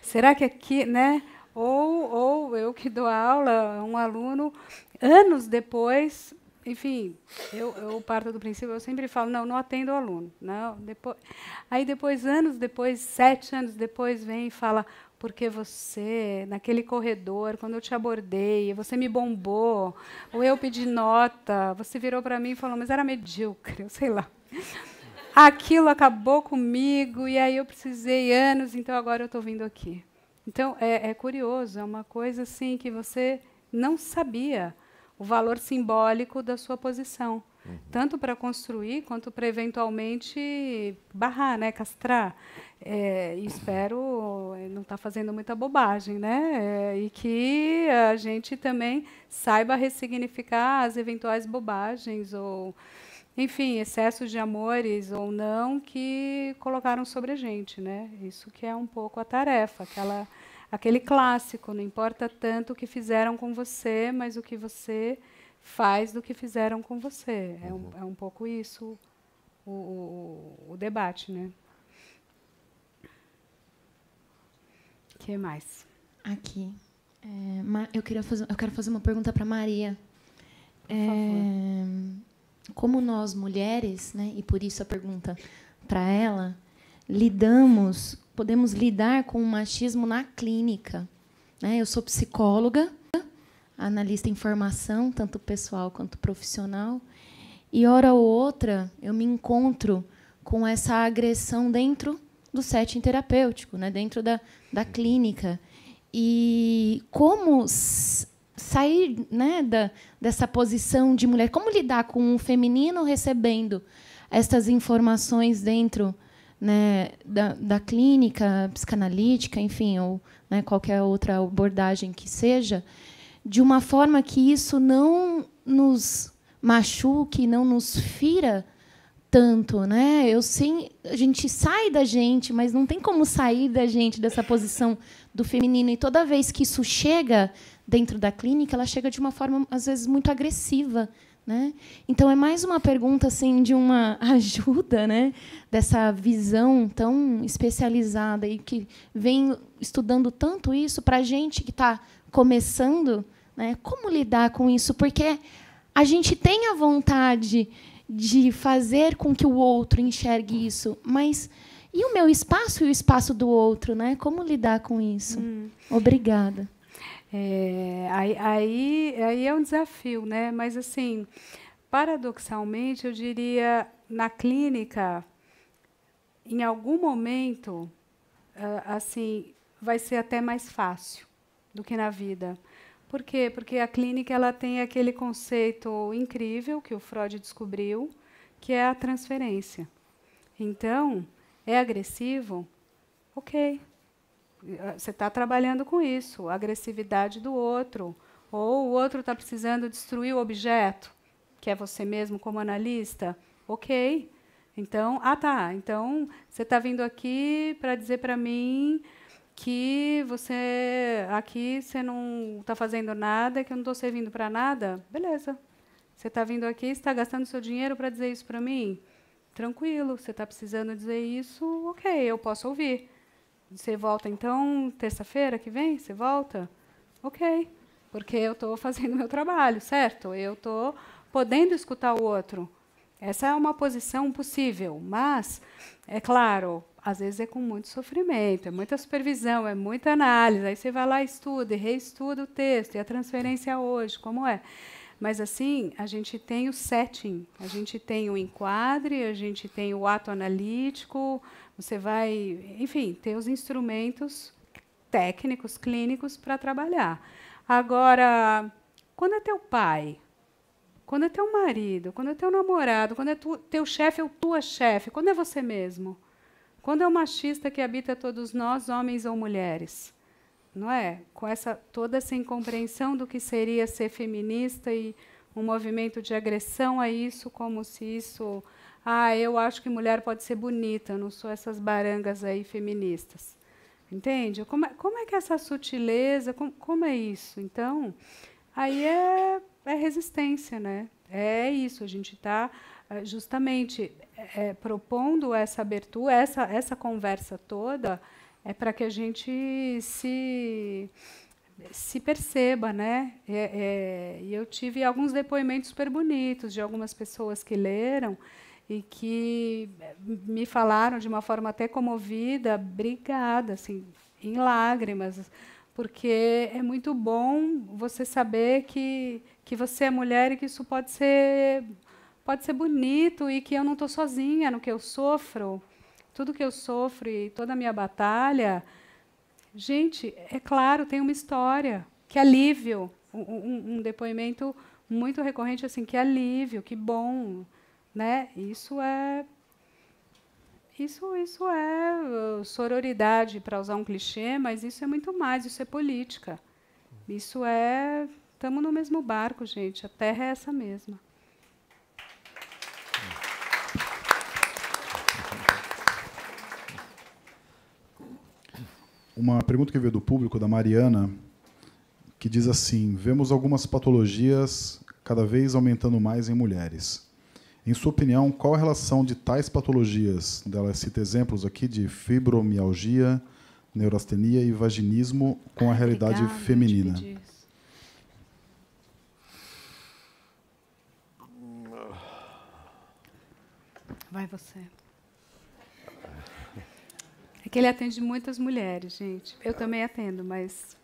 Será que aqui, né? Ou, ou eu que dou aula, um aluno anos depois, enfim, eu, eu parto do princípio, eu sempre falo, não, não atendo o aluno, não. Depois, aí depois anos depois, sete anos depois vem e fala, porque você, naquele corredor, quando eu te abordei, você me bombou, ou eu pedi nota, você virou para mim e falou, mas era medíocre, *laughs* sei lá. Aquilo acabou comigo, e aí eu precisei anos, então agora eu estou vindo aqui. Então, é, é curioso, é uma coisa assim que você não sabia o valor simbólico da sua posição uhum. tanto para construir quanto para eventualmente barrar, né, castrar. É, espero não estar tá fazendo muita bobagem, né? É, e que a gente também saiba ressignificar as eventuais bobagens ou enfim, excessos de amores ou não que colocaram sobre a gente, né? Isso que é um pouco a tarefa, aquela, aquele clássico, não importa tanto o que fizeram com você, mas o que você faz do que fizeram com você. É um, uhum. é um pouco isso o, o, o debate, né? O que mais? Aqui. É, eu, queria fazer, eu quero fazer uma pergunta para Maria. É, como nós, mulheres, né, e por isso a pergunta para ela, lidamos, podemos lidar com o machismo na clínica? Né? Eu sou psicóloga, analista em formação, tanto pessoal quanto profissional. E, hora ou outra, eu me encontro com essa agressão dentro do setting terapêutico, né? dentro da, da clínica. E como sair né, da, dessa posição de mulher? Como lidar com o feminino recebendo estas informações dentro né, da, da clínica psicanalítica, enfim, ou né, qualquer outra abordagem que seja? de uma forma que isso não nos machuque, não nos fira tanto, né? Eu sim, a gente sai da gente, mas não tem como sair da gente dessa posição do feminino e toda vez que isso chega dentro da clínica, ela chega de uma forma às vezes muito agressiva, né? Então é mais uma pergunta assim de uma *laughs* ajuda, né? Dessa visão tão especializada e que vem estudando tanto isso para gente que está começando, né, como lidar com isso? Porque a gente tem a vontade de fazer com que o outro enxergue isso, mas e o meu espaço e o espaço do outro, né? Como lidar com isso? Hum. Obrigada. É, aí, aí, aí é um desafio, né? Mas assim, paradoxalmente, eu diria na clínica, em algum momento, ah, assim, vai ser até mais fácil do que na vida. Por quê? Porque a clínica ela tem aquele conceito incrível que o Freud descobriu, que é a transferência. Então, é agressivo? Ok. Você está trabalhando com isso, a agressividade do outro. Ou o outro está precisando destruir o objeto, que é você mesmo como analista. Ok. Então, ah tá, então você está vindo aqui para dizer para mim que você aqui você não está fazendo nada, que eu não estou servindo para nada, beleza. Você está vindo aqui, está gastando seu dinheiro para dizer isso para mim? Tranquilo, você está precisando dizer isso, ok, eu posso ouvir. Você volta então terça-feira que vem? Você volta? Ok, porque eu estou fazendo *laughs* meu trabalho, certo? Eu estou podendo escutar o outro. Essa é uma posição possível, mas, é claro, às vezes é com muito sofrimento, é muita supervisão, é muita análise. Aí você vai lá, estuda e reestuda o texto, e a transferência hoje, como é? Mas assim, a gente tem o setting, a gente tem o enquadre, a gente tem o ato analítico, você vai, enfim, ter os instrumentos técnicos, clínicos para trabalhar. Agora, quando é teu pai, quando é teu marido, quando é teu namorado, quando é tu, teu chefe ou tua chefe, quando é você mesmo? Quando é o machista que habita todos nós, homens ou mulheres? Não é? Com essa toda essa incompreensão do que seria ser feminista e um movimento de agressão a isso, como se isso. Ah, eu acho que mulher pode ser bonita, não sou essas barangas aí feministas. Entende? Como é, como é que é essa sutileza, como, como é isso? Então, aí é, é resistência, né? É isso, a gente está é, justamente é, propondo essa abertura, essa, essa conversa toda, é para que a gente se se perceba, né? É, é, e é, eu tive alguns depoimentos super bonitos de algumas pessoas que leram e que me falaram de uma forma até comovida, obrigada, assim, em lágrimas, porque é muito bom você saber que que você é mulher e que isso pode ser pode ser bonito e que eu não estou sozinha no que eu sofro. Tudo que eu sofro e toda a minha batalha. Gente, é claro, tem uma história. Que é alívio. Um, um, um depoimento muito recorrente assim, que é alívio, que bom. Né? Isso é isso, isso é uh, sororidade, para usar um clichê, mas isso é muito mais, isso é política. Isso é. Estamos no mesmo barco, gente. A terra é essa mesma. uma pergunta que veio do público, da Mariana, que diz assim: Vemos algumas patologias cada vez aumentando mais em mulheres. Em sua opinião, qual a relação de tais patologias? Ela cita exemplos aqui de fibromialgia, neurastenia e vaginismo com a realidade obrigada, feminina. Vai você que ele atende muitas mulheres, gente. Eu também atendo, mas.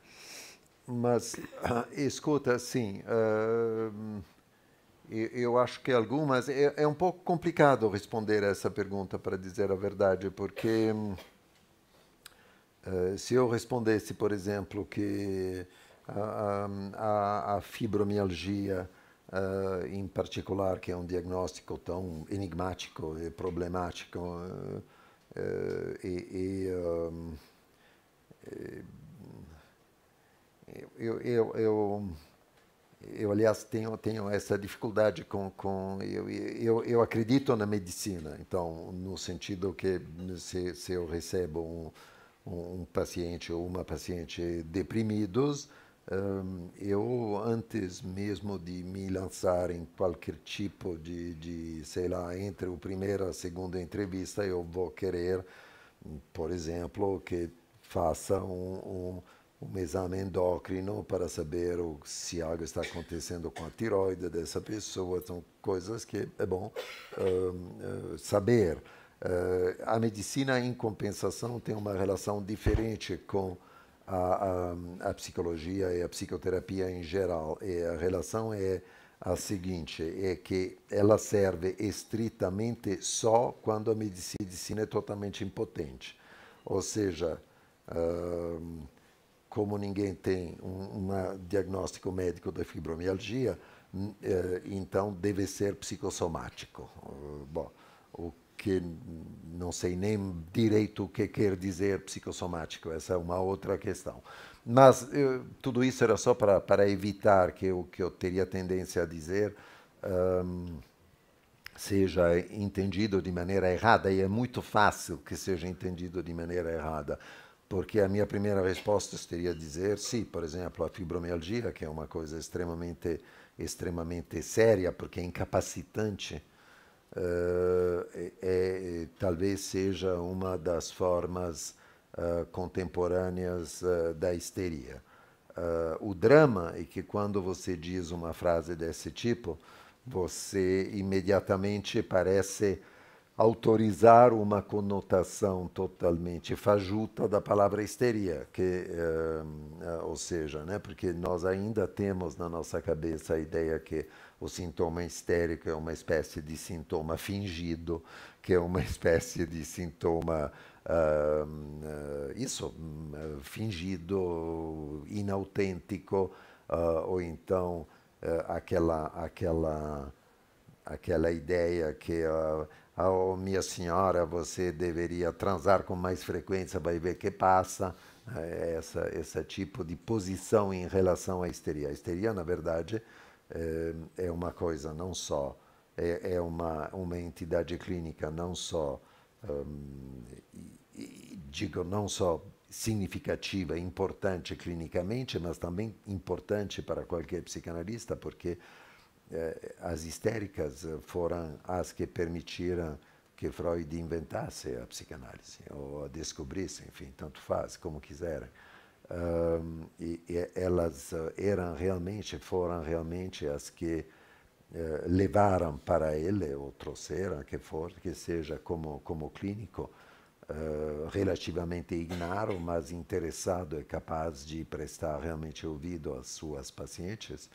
Mas, ah, escuta, sim. Uh, eu acho que algumas. É, é, um pouco complicado responder essa pergunta, para dizer a verdade, porque. Uh, se eu respondesse, por exemplo, que a, a, a fibromialgia Uh, em particular, que é um diagnóstico tão enigmático e problemático, uh, eh, e, ehm, eu, eu, eu, aliás, tenho, tenho essa dificuldade com. com eu, eu, eu acredito na medicina, então, no sentido que se, se eu recebo um, um paciente ou uma paciente deprimidos, eu, antes mesmo de me lançar em qualquer tipo de, de, sei lá, entre a primeira e a segunda entrevista, eu vou querer, por exemplo, que faça um, um, um exame endócrino para saber o, se algo está acontecendo com a tiroide dessa pessoa. São coisas que é bom eh, saber. Uh, a medicina, em compensação, tem uma relação diferente com a, a, a, psicologia e a psicoterapia em geral. E a relação é a seguinte, é que ela serve estritamente só quando a medicina é totalmente impotente. Ou seja, uh, como ninguém tem um, um diagnóstico médico da fibromialgia, eh, então deve ser psicossomático. Bom, o que não sei nem direito o que quer dizer psicossomático, essa é uma outra questão. Mas eu, eh, tudo isso era só para, para evitar que o que eu teria tendência a dizer um, seja entendido de maneira errada, e é muito fácil que seja entendido de maneira errada porque a minha primeira resposta seria dizer sim, por exemplo, a fibromialgia, que é uma coisa extremamente extremamente séria, porque é incapacitante eh, é, é, talvez seja uma das formas eh, contemporâneas eh, da histeria. o drama é que quando você diz uma frase desse tipo, você imediatamente parece autorizar uma conotação totalmente fajuta da palavra histeria, que, uh, ou seja, né, porque nós ainda temos na nossa cabeça a ideia que o sintoma histérico é uma espécie de sintoma fingido, que é uma *laughs* espécie de sintoma. Uh, isso, ah, fingido, inautêntico, uh, ou então uh, aquela, aquela, aquela ideia que oh, minha senhora, você deveria transar com mais frequência, vai ver que passa. Né? Essa, esse tipo de posição em relação à histeria. A histeria, na verdade, eh, é uma coisa não só, é, é uma, uma entidade clínica não só, hum, digo, não só significativa, importante clinicamente, mas também importante para qualquer psicanalista, porque eh, as histéricas foram as que permitiram que Freud inventasse a psicanálise, ou a descobrisse, enfim, tanto faz, como quiserem e, e, elas eh, eram realmente, foram realmente as que eh, levaram para ele, ou trouxeram, que for, que seja como, como clínico, uh, relativamente ignaro, mas interessado e capaz de prestar realmente ouvido às suas pacientes,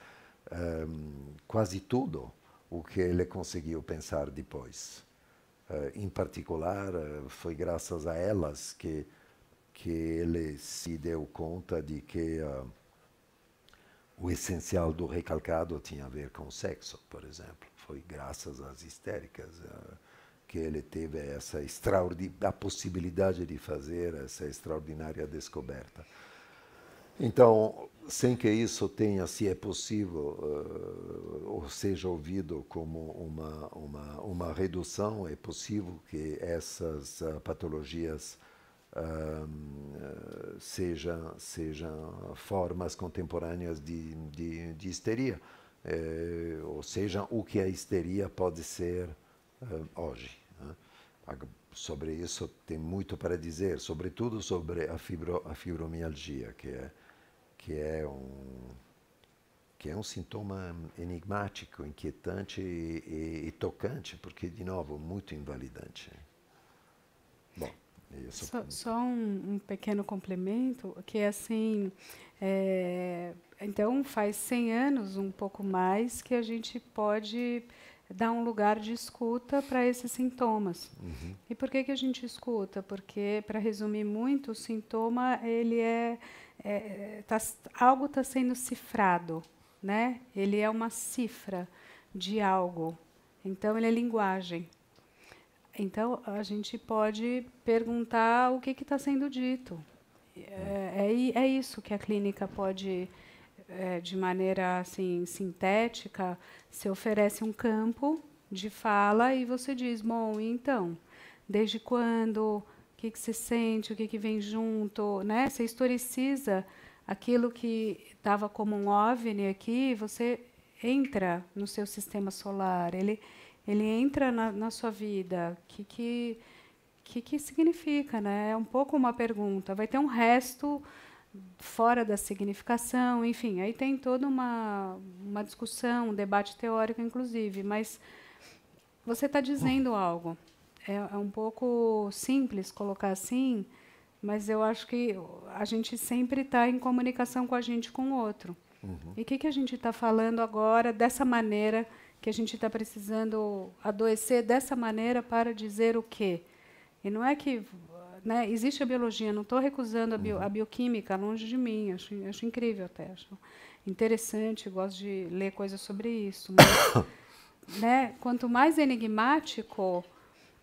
quase tudo o que ele conseguiu pensar depois. em particular, eh, foi graças a elas que que ele se deu conta de que uh, o essencial do recalcado tinha a ver com sexo, por exemplo. Foi graças às histéricas uh, que ele teve essa a possibilidade de fazer essa extraordinária descoberta. Então, sem que isso tenha, se é possível, uh, ou seja ouvido como uma, uma, uma redução, é possível que essas uh, patologias uh, sejam, sejam formas contemporâneas de, de, de histeria, uh, ou seja, o que a histeria pode ser uh, hoje. Né? Sobre isso tem muito para dizer, sobretudo sobre a, fibro, a fibromialgia, que é, que é um que é um sintoma enigmático, inquietante e, e, e tocante, porque, de novo, muito invalidante. É isso. Só, só um, um, pequeno complemento, que é assim, é, então faz 100 anos, um pouco mais, que a gente pode dar um lugar de escuta para esses sintomas. Uhum. E por que, que a gente escuta? Porque, para resumir muito, o sintoma, ele é, é tá, algo está sendo cifrado, né? ele é uma cifra de algo. Então, ele é linguagem. Então, a gente pode perguntar o que está sendo dito. É, é, é, isso que a clínica pode, é, de maneira assim, sintética, se oferece um campo de fala e você diz, bom, então, desde quando, o que, que se sente, o que, que vem junto, né? Você historiciza aquilo que estava como um OVNI aqui, você entra no seu sistema solar, ele ele entra na, na sua vida? O que, que, que, que significa? Né? É um pouco uma pergunta. Vai ter um resto fora da significação, enfim, aí tem toda uma, uma discussão, um debate teórico, inclusive, mas você está dizendo algo. É, é, um pouco simples colocar assim, mas eu acho que a gente sempre está em comunicação com a gente com o outro. Uhum. E o que, que a gente está falando agora dessa maneira que a gente está precisando adoecer dessa maneira para dizer o quê? E não é que. Né, existe a biologia, não estou recusando a, bio, a, uhum. bioquímica, longe de mim, acho, acho incrível até, acho interessante, gosto de ler coisas sobre isso. Mas, *coughs* né, quanto mais enigmático,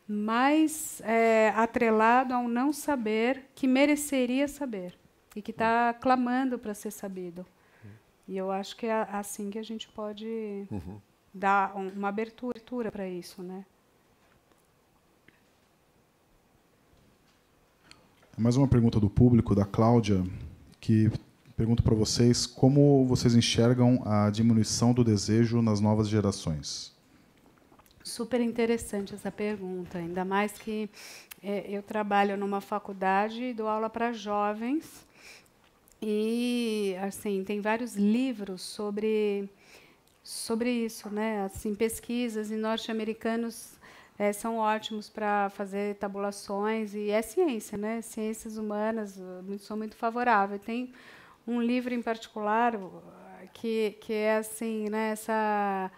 mais é, atrelado ao não saber que mereceria saber e que está uhum. clamando para ser sabido. Uhum. E eu acho que é assim que a gente pode. Uhum dá uma abertura para isso, né? Mais uma pergunta do público, da Cláudia, que pergunta para vocês como vocês enxergam a diminuição do desejo nas novas gerações. Super interessante essa pergunta, ainda mais que é, eu trabalho numa faculdade e dou aula para jovens e assim tem vários livros sobre sobre isso, né? Assim, pesquisas e norte-americanos é, são ótimos para fazer tabulações e é ciência, né? Ciências humanas, sou eh, muito favorável. Tem um livro em particular que que é assim, né? Essa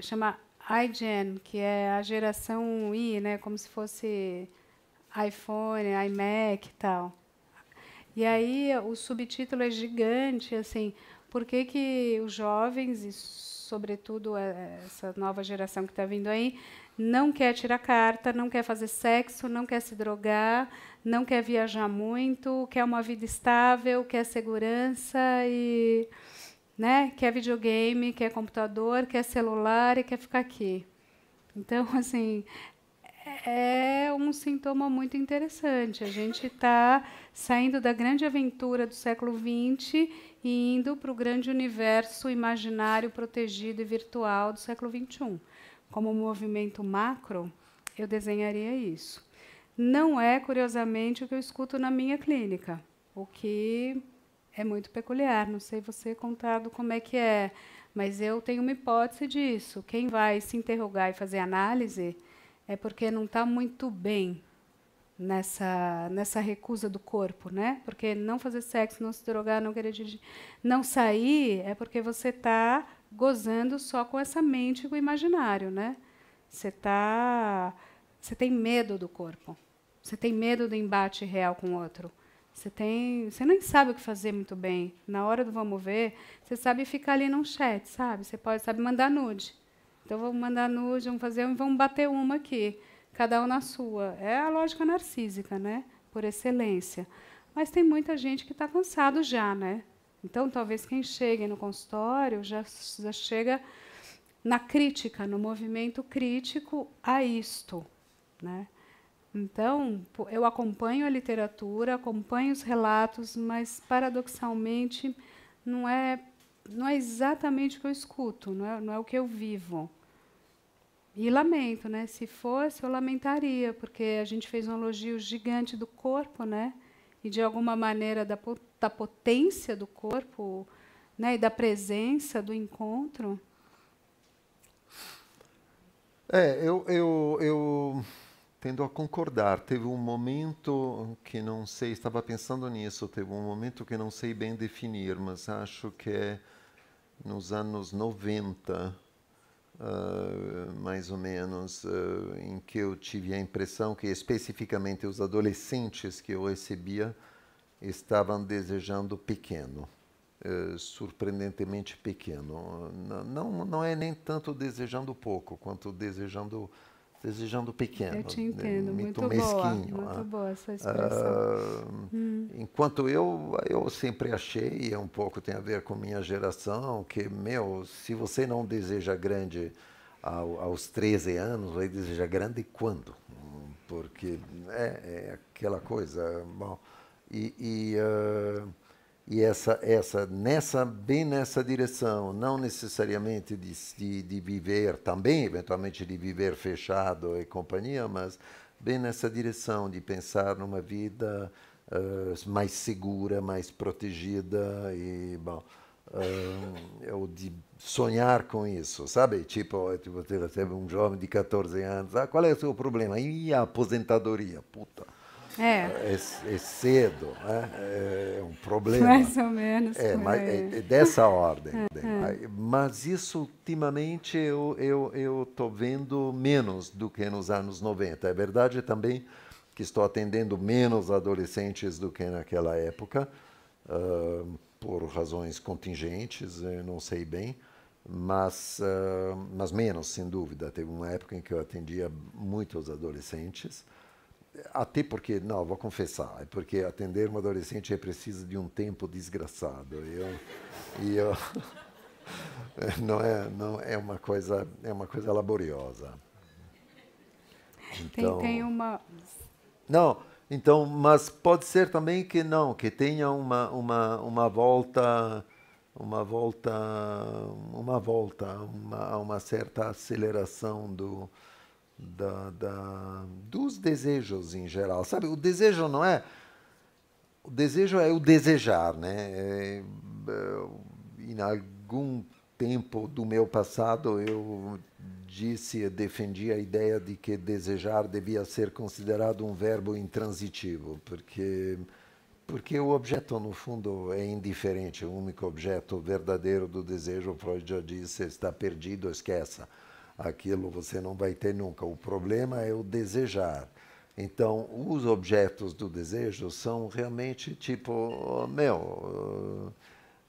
chama iGen, que é a geração I, né? Como se fosse iPhone, iMac e tal. E aí o subtítulo é gigante, assim, por que, que os jovens sobretudo é, é, essa nova geração que está vindo aí, não quer tirar carta, não quer fazer sexo, não quer se drogar, não quer viajar muito, quer uma vida estável, quer segurança e né, quer videogame, quer computador, quer celular e quer ficar aqui. Então, *laughs* assim, é, é um sintoma muito interessante. A gente está saindo da grande aventura do século XX e indo para o grande universo imaginário, protegido e virtual do século XXI. Como movimento macro, eu desenharia isso. Não é, curiosamente, o que eu escuto na minha clínica, o que é muito peculiar. Não sei você contado como é que é, mas eu tenho uma hipótese disso. Quem vai se interrogar e fazer análise é porque não está muito bem nessa nessa recusa do corpo, né? Porque não fazer sexo, não se drogar, não querer dirigir, não sair é porque você está gozando só com essa mente, com o imaginário, né? Você tá você tem medo do corpo. Você tem medo do embate real com o outro. Você tem, você nem sabe o que fazer muito bem. Na hora do vamos ver, você sabe ficar ali num chat, sabe? Você pode sabe mandar nude. Então vamos mandar nude, vamos fazer, vamos bater uma aqui cada um na sua. É a lógica narcísica, né? Por excelência. Mas tem muita gente que está cansado já, né? Então, talvez quem chegue no consultório já, já chega na crítica, no movimento crítico a isto, né? Então, eu acompanho a literatura, acompanho os relatos, mas paradoxalmente não é não é exatamente o que eu escuto, não é, não é o que eu vivo. E lamento, né? Se fosse, eu lamentaria, porque a gente fez um elogio gigante do corpo, né? E de alguma maneira da, da potência do corpo, né? E da presença do encontro. É, eu, eu, eu tendo a concordar. Teve um momento que não sei, estava pensando nisso, teve um momento que não sei bem definir, mas acho que é nos anos 90 Uh, mais ou menos, uh, em que eu tive a impressão que especificamente os adolescentes que eu recebia estavam desejando pequeno, uh, surpreendentemente pequeno. Ah, não, não é nem tanto desejando pouco, quanto desejando desejando pequeno. Eu te entendo, né? muito, muito mesquinho. Ah. Boa, muito né? boa essa ah, expressão. Ah, hum. Enquanto eu, eu sempre achei, e é um pouco tem a ver com minha geração, que, meu, se você não deseja grande ao, aos 13 anos, vai deseja grande quando? Porque é, é aquela coisa. Bom, e. e uh, e essa essa nessa bem nessa direção não necessariamente de, de, de, viver também eventualmente de viver fechado e companhia mas bem nessa direção de pensar numa vida uh, mais segura mais protegida e bom uh, ou de sonhar com isso sabe tipo eh, tipo teve um jovem de 14 anos ah qual é o seu problema e a aposentadoria puta é. É, é cedo, né? é um problema. Mais ou menos. É, mas, é, é dessa ordem. É, é. Mas isso, ultimamente, eu estou eu, vendo menos do que nos anos 90. É verdade também que estou atendendo menos adolescentes do que naquela época, uh, por razões contingentes, eu não sei bem mas, uh, mas menos, sem dúvida. Teve uma época em que eu atendia muitos adolescentes até porque, não, vou confessar, é porque atender uma adolescente é preciso de um tempo desgraçado. Eu, e eu. *laughs* Não é, não é uma coisa, é uma coisa laboriosa. Então, tem, tem uma. Não, então, mas pode ser também que não, que tenha uma, uma, uma volta uma volta uma volta uma, uma certa aceleração do da, da, dos desejos em geral. Sabe, o desejo não é. O desejo é o desejar, né? É, é, em algum tempo do meu passado eu disse e defendi a ideia de que desejar devia ser considerado um verbo intransitivo, porque porque o objeto no fundo é indiferente, o único objeto verdadeiro do desejo, Freud já disse, está perdido, esqueça aquilo você não vai ter nunca. O problema é o desejar. Então, os objetos do desejo são realmente tipo, meu,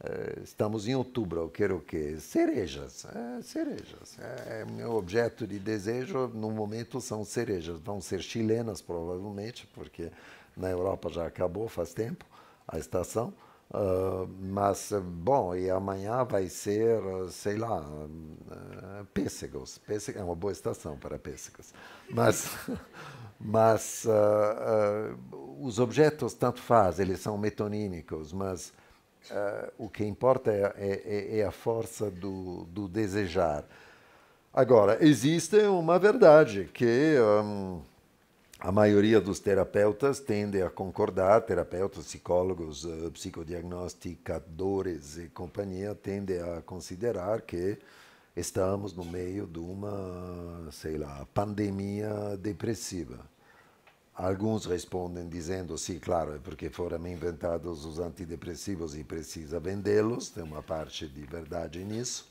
eh, estamos em outubro, eu quero o quê? Cerejas. É, cerejas. É, é, meu objeto de desejo no momento são cerejas. Vão ser chilenas, provavelmente, porque na Europa já acabou faz tempo a estação. Uh, mas, bom, e amanhã vai ser, sei lá, uh, pêssegos. pêssegos. É uma boa estação para pêssegos. Mas, *laughs* mas uh, os objetos tanto faz, eles são metonímicos, mas o que importa é, é, é, é, a força do, do desejar. Agora, existe uma verdade que. Um, a maioria dos terapeutas tende a concordar, terapeutas, psicólogos, eh, psicodiagnosticadores e companhia tende a considerar que estamos no meio de uma, sei lá, pandemia depressiva. Alguns respondem dizendo, sim, sí, claro, é porque foram inventados os antidepressivos e precisa vendê-los, tem uma parte de verdade nisso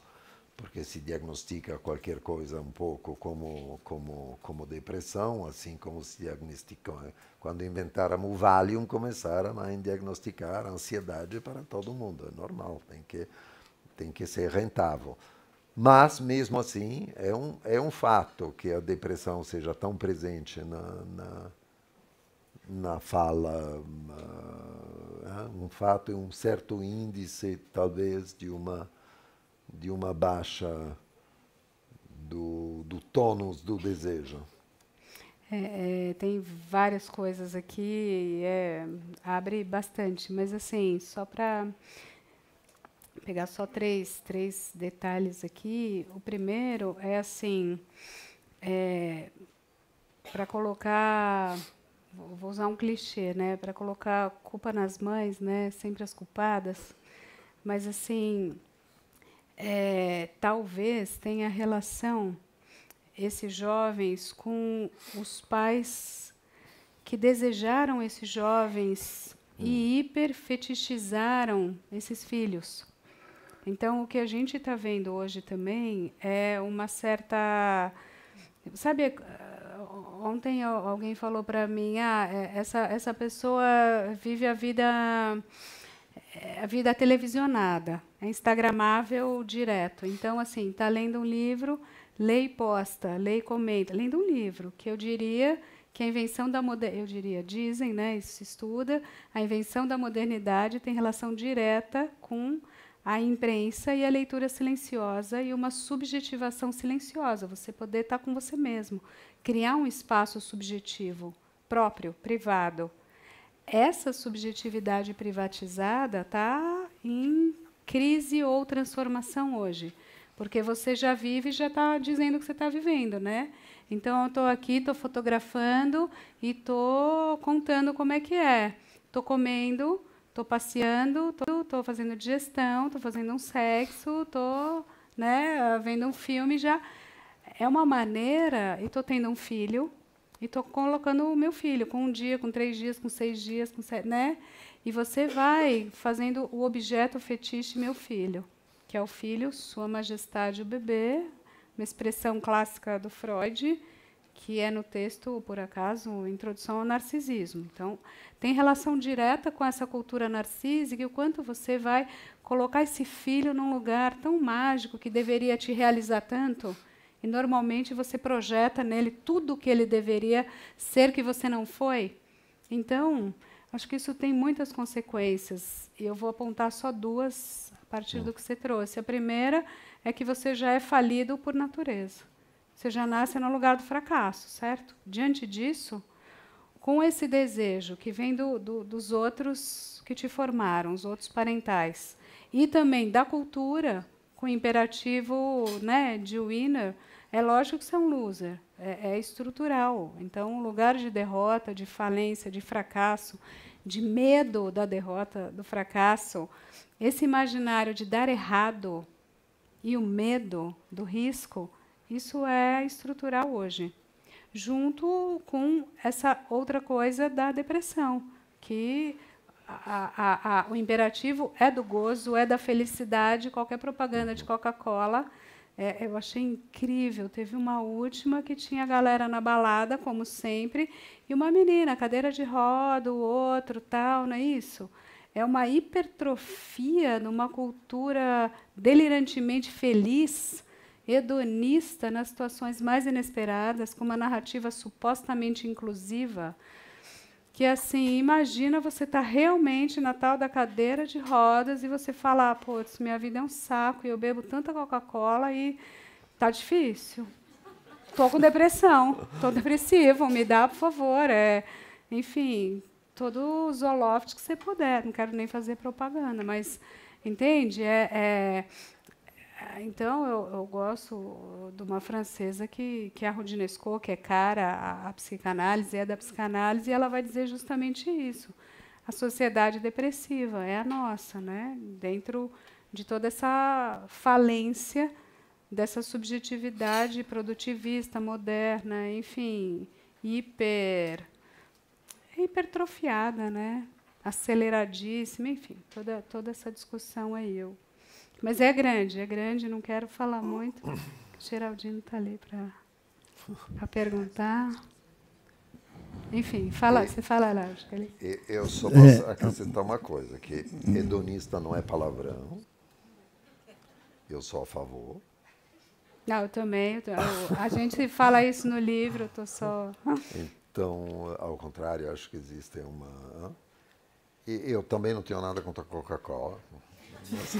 porque se diagnostica qualquer coisa um pouco como como como depressão, assim como se diagnosticou quando inventaram o Valium começaram a diagnosticar ansiedade para todo mundo, é normal, tem que tem que ser rentável. Mas mesmo assim é um é um fato que a depressão seja tão presente na, na na fala ah, um fato e um certo índice, talvez, de uma de uma baixa do, do tônus do desejo? É, é, tem várias coisas aqui, é, abre bastante, mas assim, só para pegar só três, três detalhes aqui. O primeiro é assim, é, para colocar, vou usar um clichê, né, para colocar culpa nas mães, né, sempre as culpadas, mas assim, é, talvez tenha relação esses jovens com os pais que desejaram esses jovens e hum. hiperfetichizaram esses filhos. Então, o que a gente está vendo hoje também é uma certa. Sabe, ah, ontem alguém falou para mim: ah, é, essa, essa pessoa vive a vida é, a vida é televisionada, é instagramável direto. Então, assim, está lendo um livro, lê e posta, lê e comenta, lendo um livro, que eu diria que a invenção da modernidade, eu diria, dizem, né, isso se estuda, a invenção da modernidade tem relação direta com a imprensa e a leitura silenciosa e uma subjetivação silenciosa, você poder estar tá com você mesmo, criar um espaço subjetivo próprio, privado, essa subjetividade privatizada está em crise ou transformação hoje, porque você já vive e já está dizendo que você está vivendo, né? Então eu estou aqui, estou fotografando e estou contando como é que é. Estou comendo, estou passeando, estou fazendo digestão, estou fazendo um sexo, estou né, vendo um filme já. É uma maneira, e estou tendo um filho, e estou colocando o meu filho com um dia, com três dias, com seis dias, com sete, né? E você vai fazendo o objeto fetiche meu filho, que é o filho, Sua Majestade o bebê, uma expressão clássica do Freud, que é no texto, por acaso, Introdução ao Narcisismo. Então, tem relação direta com essa cultura narcísica e o quanto você vai colocar esse filho num lugar tão mágico que deveria te realizar tanto e normalmente você projeta nele tudo o que ele deveria ser que você não foi. Então, acho que isso tem muitas consequências. E eu vou apontar só duas a partir do que você trouxe. A primeira é que você já é falido por natureza. Você já nasce no lugar do fracasso, certo? Diante disso, com esse desejo que vem do, do, dos outros que te formaram, os outros parentais, e também da cultura, com o imperativo né, de winner, é lógico que você é um loser, é, é estrutural. Então, o lugar de derrota, de falência, de fracasso, de medo da derrota, do fracasso, esse imaginário de dar errado e o medo do risco, isso é estrutural hoje. Junto com essa outra coisa da depressão, que a, a, o imperativo é do gozo, é da felicidade. Qualquer propaganda de Coca-Cola, é, eu achei incrível. Teve uma última que tinha a galera na balada, como sempre, e uma menina, cadeira de roda, o outro, tal, não é isso? É uma hipertrofia numa cultura delirantemente feliz hedonista nas situações mais inesperadas, com uma narrativa supostamente inclusiva, que é assim, imagina você estar tá realmente na tal da cadeira de rodas e você falar, ah, putz, minha vida é um saco e eu bebo tanta Coca-Cola e tá difícil. Tô com depressão, tô depressivo, me dá, por favor, é, enfim, todo o Zoloft que você puder, não quero nem fazer propaganda, mas entende? É, é então, eu, eu, gosto de uma francesa que, que é a Rudinesco, que é cara à, à psicanálise, é da psicanálise, e ela vai dizer justamente isso. A sociedade depressiva é a nossa, né? dentro de toda essa falência dessa subjetividade produtivista, moderna, enfim, hiper hipertrofiada, né? aceleradíssima, enfim, toda, toda essa discussão aí. Eu mas é grande, é grande, não quero falar muito. Geraldino está ali para perguntar. Enfim, fala, e, você fala lá, ele... Eu só posso é. acrescentar uma coisa, que hedonista não é palavrão. Eu sou a favor. Não, eu também. Eu, a gente fala isso no livro, eu estou só. Então, ao contrário, acho que existe uma. E eu também não tenho nada contra a Coca-Cola. Mas...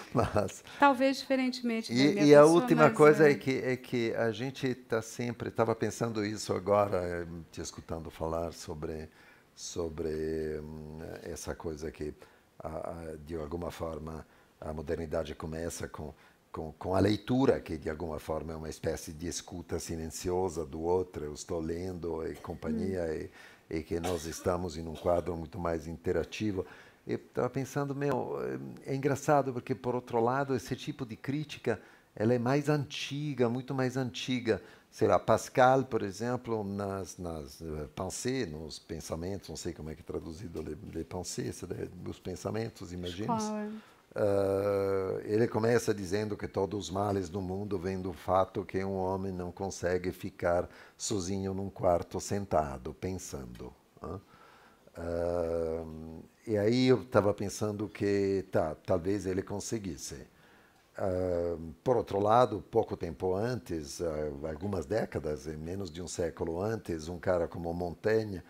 *laughs* Mas, Talvez diferentemente. E, e a última coisa é... é... que, é que a gente está sempre. Estava pensando isso agora, eh, te escutando falar sobre, sobre hum, essa coisa que, de alguma forma, a modernidade começa com, com, com a leitura, que de alguma forma é uma espécie de escuta silenciosa do outro. Eu estou lendo e hum. companhia, hum. e, e que nós estamos em um quadro muito mais interativo estava pensando, meu, é engraçado porque, por outro lado, esse tipo de crítica ela é mais antiga, muito mais antiga. Sei lá, Pascal, por exemplo, nas, nas eh, pensées, nos pensamentos, não sei como é que é traduzido, les, les pensées, é os pensamentos, imagina Uh, ah, ele começa dizendo que todos os males do mundo vêm do fato que um homem não consegue ficar sozinho num quarto sentado, pensando. Uh? Uh, e aí eu estava pensando que tá, talvez ele conseguisse. Uh, por outro lado, pouco tempo antes, uh, algumas décadas, menos de um século antes, um cara como Montaigne,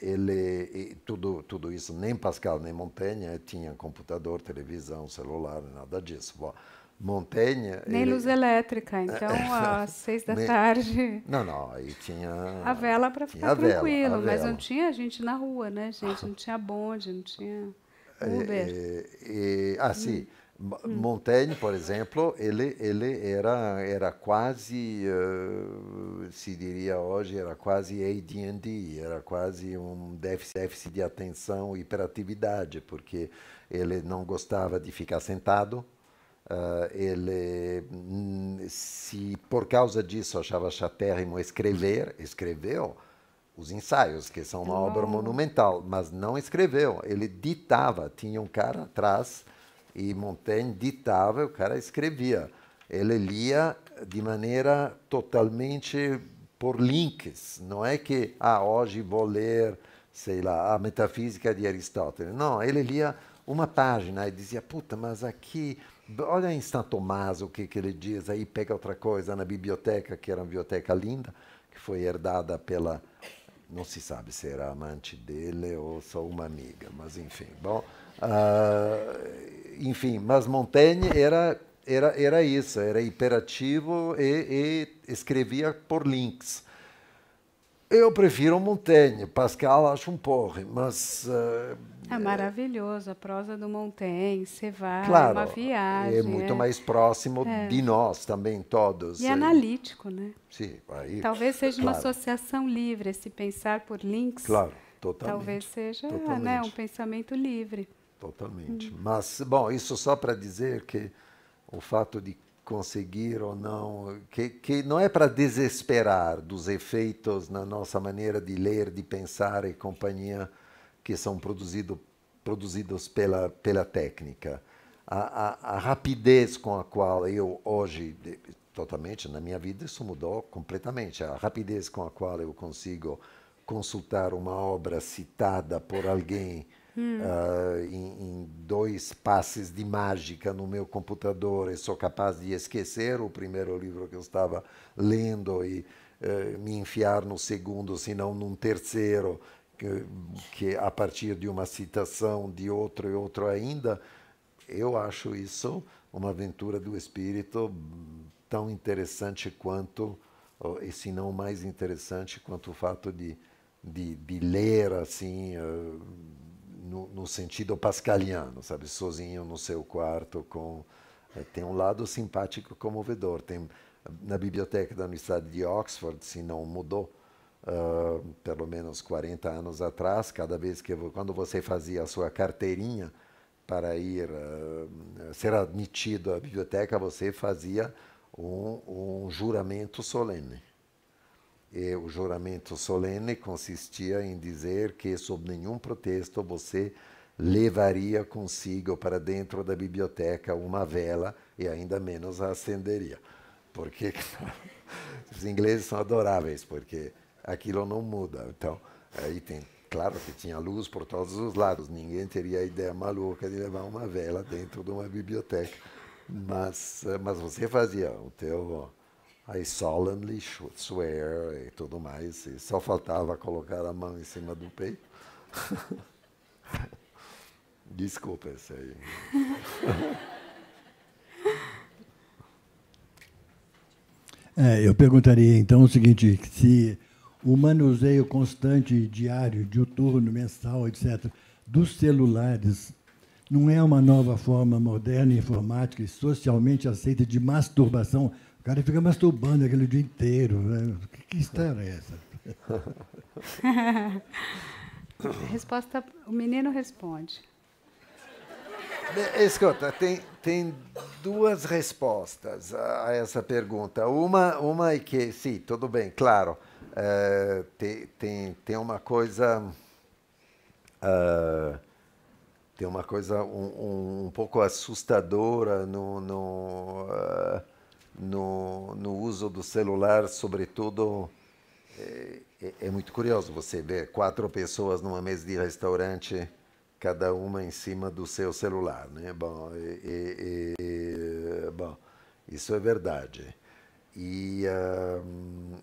ele tudo tudo isso nem Pascal nem Montaigne tinha computador, televisão, celular, nada disso. Bom, montanha. Nem luz elétrica, *laughs* então é, às seis da Nem... tarde. Não, não, aí tinha. A vela para ficar vela, tranquilo, mas não tinha gente na rua, né, gente? Não tinha bonde, não tinha é, Uber. E, é, e, ah, sim. Hum. Hum. Montaigne, por exemplo, ele, ele era, era quase, uh, se diria hoje, era quase AD&D, era quase um déficit de atenção e hiperatividade, porque ele não gostava de ficar sentado, Uh, ele, hum, se por causa disso achava chatérrimo escrever, escreveu os ensaios, que são uma oh. obra monumental, mas não escreveu. Ele ditava, tinha um cara atrás e Montaigne ditava, o cara escrevia. Ele lia de maneira totalmente por links, não é que ah, hoje vou ler, sei lá, a Metafísica de Aristóteles. Não, ele lia uma página e dizia, puta, mas aqui Olha em Santo Tomás o que, que ele diz, aí pega outra coisa na biblioteca, que era uma biblioteca linda, que foi herdada pela. Não se sabe se era amante dele ou só uma amiga, mas enfim. Bom, uh, enfim, mas Montaigne era, era, era isso, era hiperativo e, e escrevia por links. Eu prefiro Montaigne, Pascal acho um porre, mas... Uh, é maravilhoso, a prosa do Montaigne, você vai, é claro, é uma viagem. É muito é. mais próximo é. de nós também, todos. E é. analítico, né? Sim, aí, Talvez seja claro. uma associação livre, se pensar por links. Claro, totalmente. Talvez seja né, totalmente. Né, um pensamento livre. Totalmente. Hum. Mas, bom, isso só para dizer que o fato de conseguir ou não, que, que não é para desesperar dos efeitos na nossa maneira de ler, de pensar e companhia que são produzido, produzidos pela, pela técnica. A, a, a rapidez com a qual eu hoje, totalmente na minha vida, isso mudou completamente. A rapidez com a qual eu consigo consultar uma obra citada por alguém hum. uh, em, em, dois passes de mágica no meu computador, eu sou capaz de esquecer o primeiro livro que eu estava lendo e uh, me enfiar no segundo, se não num terceiro, que, que a partir de uma citação de outro e outro ainda, eu acho isso uma aventura do espírito tão interessante quanto, e se não mais interessante, quanto o fato de, de, de ler assim. Uh, no, no, sentido pascaliano, sabe? Sozinho no seu quarto, com é, tem um lado simpático comovedor. Tem na biblioteca da Universidade de Oxford, se não mudou, uh, pelo menos 40 anos atrás, cada vez que quando você fazia a sua carteirinha para ir uh, ser admitido à biblioteca, você fazia um, um juramento solene. E o juramento solene consistia em dizer que, sob nenhum protesto você levaria consigo para dentro da biblioteca uma vela e ainda menos a acenderia. Porque *laughs* os ingleses são adoráveis, porque aquilo não muda. Então, aí tem, claro que tinha luz por todos os lados, ninguém teria a ideia maluca de levar uma vela dentro de uma biblioteca. Mas, eh, mas você fazia o teu I solemnly swear e tudo mais, e só faltava colocar a mão em cima do peito. *laughs* Desculpa isso aí. *laughs* É, eu perguntaria então o seguinte: se o manuseio constante, diário, diuturno, mensal, etc., dos celulares não é uma nova forma moderna, informática e socialmente aceita de masturbação cara fica masturbando aquele dia inteiro. Né? Que, que história é essa? *laughs* Resposta, o menino responde. Escuta, tem, tem duas respostas a essa pergunta. Uma, uma é que, sim, tudo bem, claro, é, tem, tem, tem uma coisa. Uh, tem uma coisa um, um, um pouco assustadora no, no uh, no, no uso do celular, sobretudo, é, é, é, muito curioso você ver quatro pessoas numa mesa de restaurante, cada uma em cima do seu celular, né? Bom, e, e, e, bom isso é verdade. E um,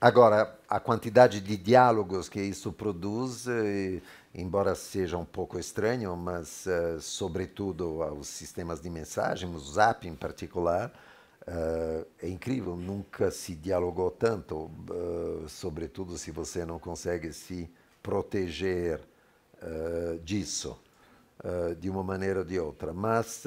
ah, agora a quantidade de diálogos que isso produz, eh, embora seja um pouco estranho, mas uh, sobretudo aos ah, sistemas de mensagem, o Zap em particular Uh, é incrível, nunca se dialogou tanto, uh, sobretudo se você não consegue se proteger uh, disso de uma maneira ou de outra. Mas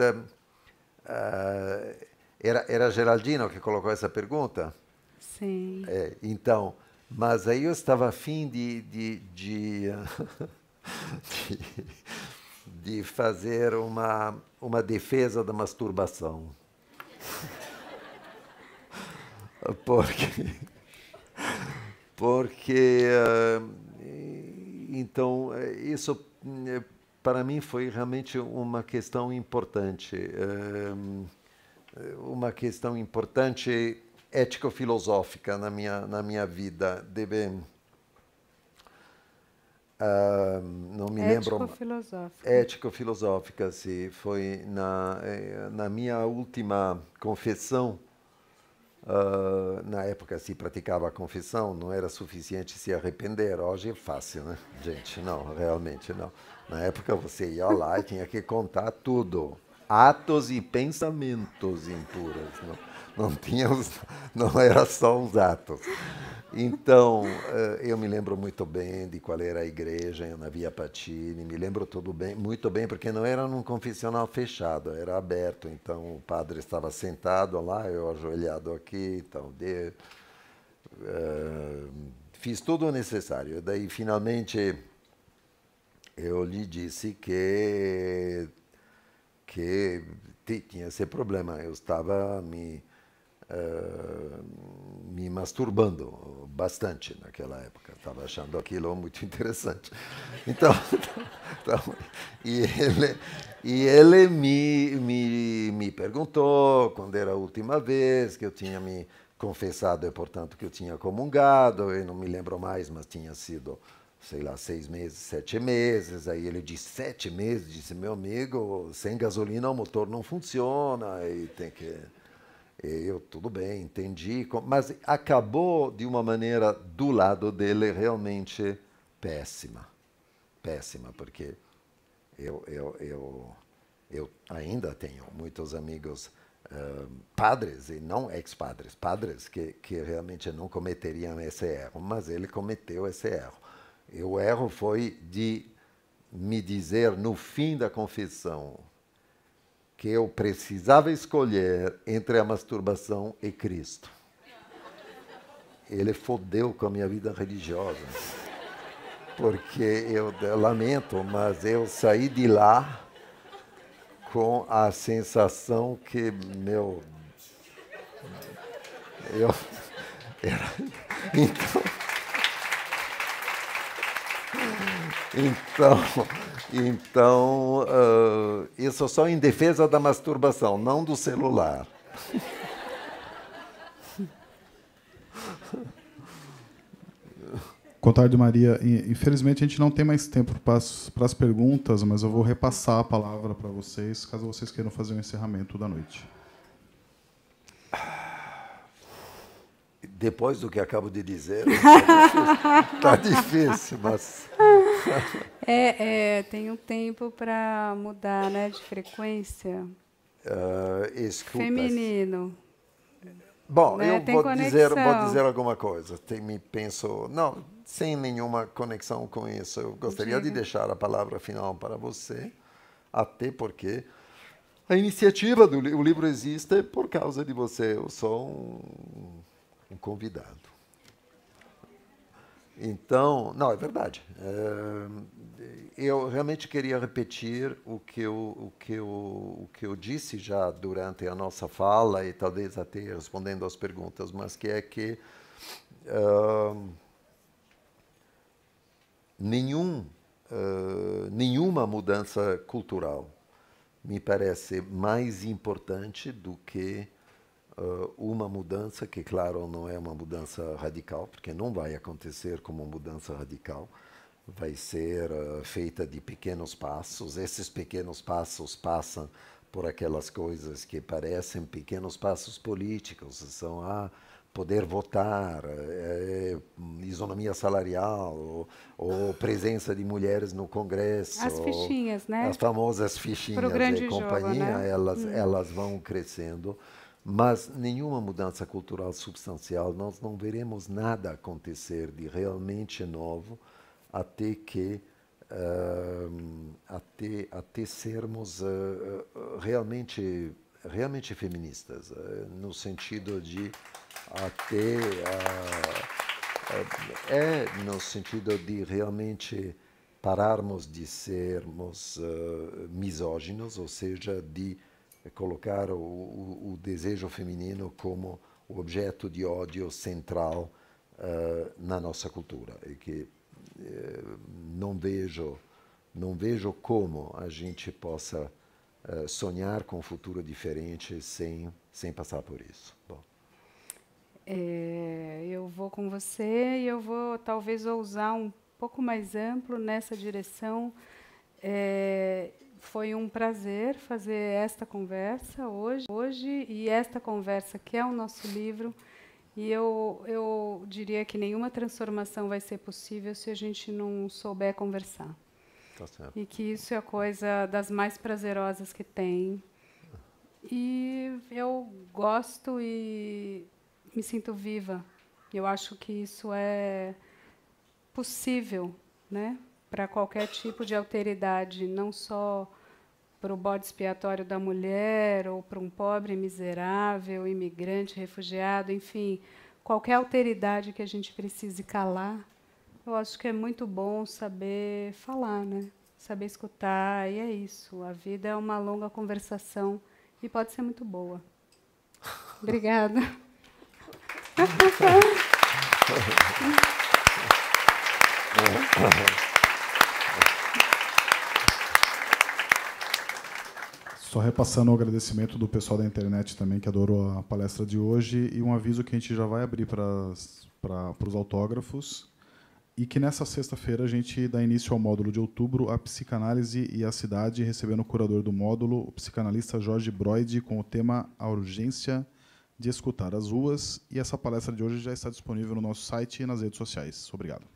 era, era Geraldino que colocou essa pergunta? Sim. É, então, mas aí eu estava afim de, de, de, *laughs* de, de fazer uma, uma defesa da masturbação. Porque, *laughs* porque ah, então, eh, isso eh, para mim foi realmente uma questão importante. Ah, uma questão importante ético-filosófica na minha, na minha vida. Deve, Uh, não me ético lembro. Ético-filosófica. Ético-filosófica, sim. Foi na, eh, na minha última confissão Uh, na época se praticava a confissão, não era suficiente se arrepender. Hoje é fácil, né? Gente, não, realmente não. Na época você ia lá e tinha que contar tudo. Atos e pensamentos impuros. Não? não, tinha os, não era só os atos. Então, eh, eu me lembro muito bem de qual era a igreja na Via Patini, me lembro tudo bem, muito bem, porque não era num confessional fechado, era aberto. Então, o padre estava sentado lá, eu ajoelhado aqui, então, de, uh, fiz tudo o necessário. Daí, finalmente, eu lhe disse que, que tinha esse problema, eu estava me ah, me masturbando bastante naquela época. Estava achando aquilo muito *laughs* interessante. Então, *laughs* então e ele, e ele me, me, me perguntou quando era a última vez que eu tinha me confessado, e portanto que eu tinha comungado, eu não me lembro mais, mas tinha sido sei lá, seis meses, sete meses. Aí ele disse, sete meses, disse, meu amigo, sem gasolina o motor não funciona, e tem que eu, tudo bem, entendi, mas acabou de uma maneira do lado dele realmente péssima. Péssima, porque eu, eu, eu, eu ainda tenho muitos amigos uh, padres, e não ex-padres, padres que, que realmente não cometeriam esse erro, mas ele cometeu esse erro. E o erro foi de me dizer no fim da confissão, que eu precisava escolher entre a masturbação e Cristo. Ele fodeu com a minha vida religiosa. Porque eu, eu lamento, mas eu saí de lá com a sensação que meu eu *laughs* era então então então, uh, isso só em defesa da masturbação, não do celular. de Maria, infelizmente a gente não tem mais tempo para as, para as perguntas, mas eu vou repassar a palavra para vocês, caso vocês queiram fazer o um encerramento da noite. Depois do que acabo de dizer, está *laughs* difícil, mas *laughs* é, é, tem um tempo para mudar né, de frequência. Uh, Feminino. Bom, né? eu tem vou conexão. dizer, vou dizer alguma coisa. Tem, me penso, não, sem nenhuma conexão com isso. Eu gostaria Diga. de deixar a palavra final para você, até porque a iniciativa do o livro existe por causa de você. Eu sou um, um convidado. Então, não, é verdade. É, eu realmente queria repetir o que eu, o que eu, o que eu disse já durante a nossa fala e talvez até respondendo às perguntas, mas que é que nenhum, nenhuma mudança cultural me parece mais importante do que uma mudança que, claro, não é uma mudança radical, porque não vai acontecer como uma mudança radical, vai ser uh, feita de pequenos passos. Esses pequenos passos passam por aquelas coisas que parecem pequenos passos políticos, são a ah, poder votar, é, isonomia salarial, ou, ou, presença de mulheres no Congresso. As fichinhas, né? As famosas fichinhas de companhia, jogo, né? elas, hum. elas vão crescendo mas nenhuma mudança cultural substancial, nós não veremos nada acontecer de realmente novo até que uh, até, até sermos uh, realmente realmente feministas, uh, no sentido de até é no sentido de realmente pararmos de sermos misóginos, ou seja, de é, colocar o, o, o desejo feminino como o objeto de ódio central uh, na nossa cultura e que uh, não vejo não vejo como a gente possa uh, sonhar com um futuro diferente sem sem passar por isso Bom. É, eu vou com você e eu vou talvez ousar um pouco mais amplo nessa direção é, foi um prazer fazer esta conversa hoje, hoje e esta conversa que é o nosso livro. E eu, eu diria que nenhuma transformação vai ser possível se a gente não souber conversar. Tá certo. E que isso é a coisa das mais prazerosas que tem. E eu gosto e me sinto viva. Eu acho que isso é possível, né? para qualquer tipo de alteridade, não só para o bode expiatório da mulher ou para um pobre miserável, imigrante, refugiado, enfim, qualquer alteridade que a gente precise calar, eu acho que é muito bom saber falar, né? Saber escutar, e é isso. A vida é uma longa conversação e pode ser muito boa. Obrigada. *laughs* Só repassando o agradecimento do pessoal da internet também, que adorou a palestra de hoje, e um aviso que a gente já vai abrir para os autógrafos, e que nessa sexta-feira a gente dá início ao módulo de outubro, a psicanálise e a cidade, recebendo o curador do módulo, o psicanalista Jorge Broide, com o tema A Urgência de Escutar as Ruas, e essa palestra de hoje já está disponível no nosso site e nas redes sociais. Obrigado.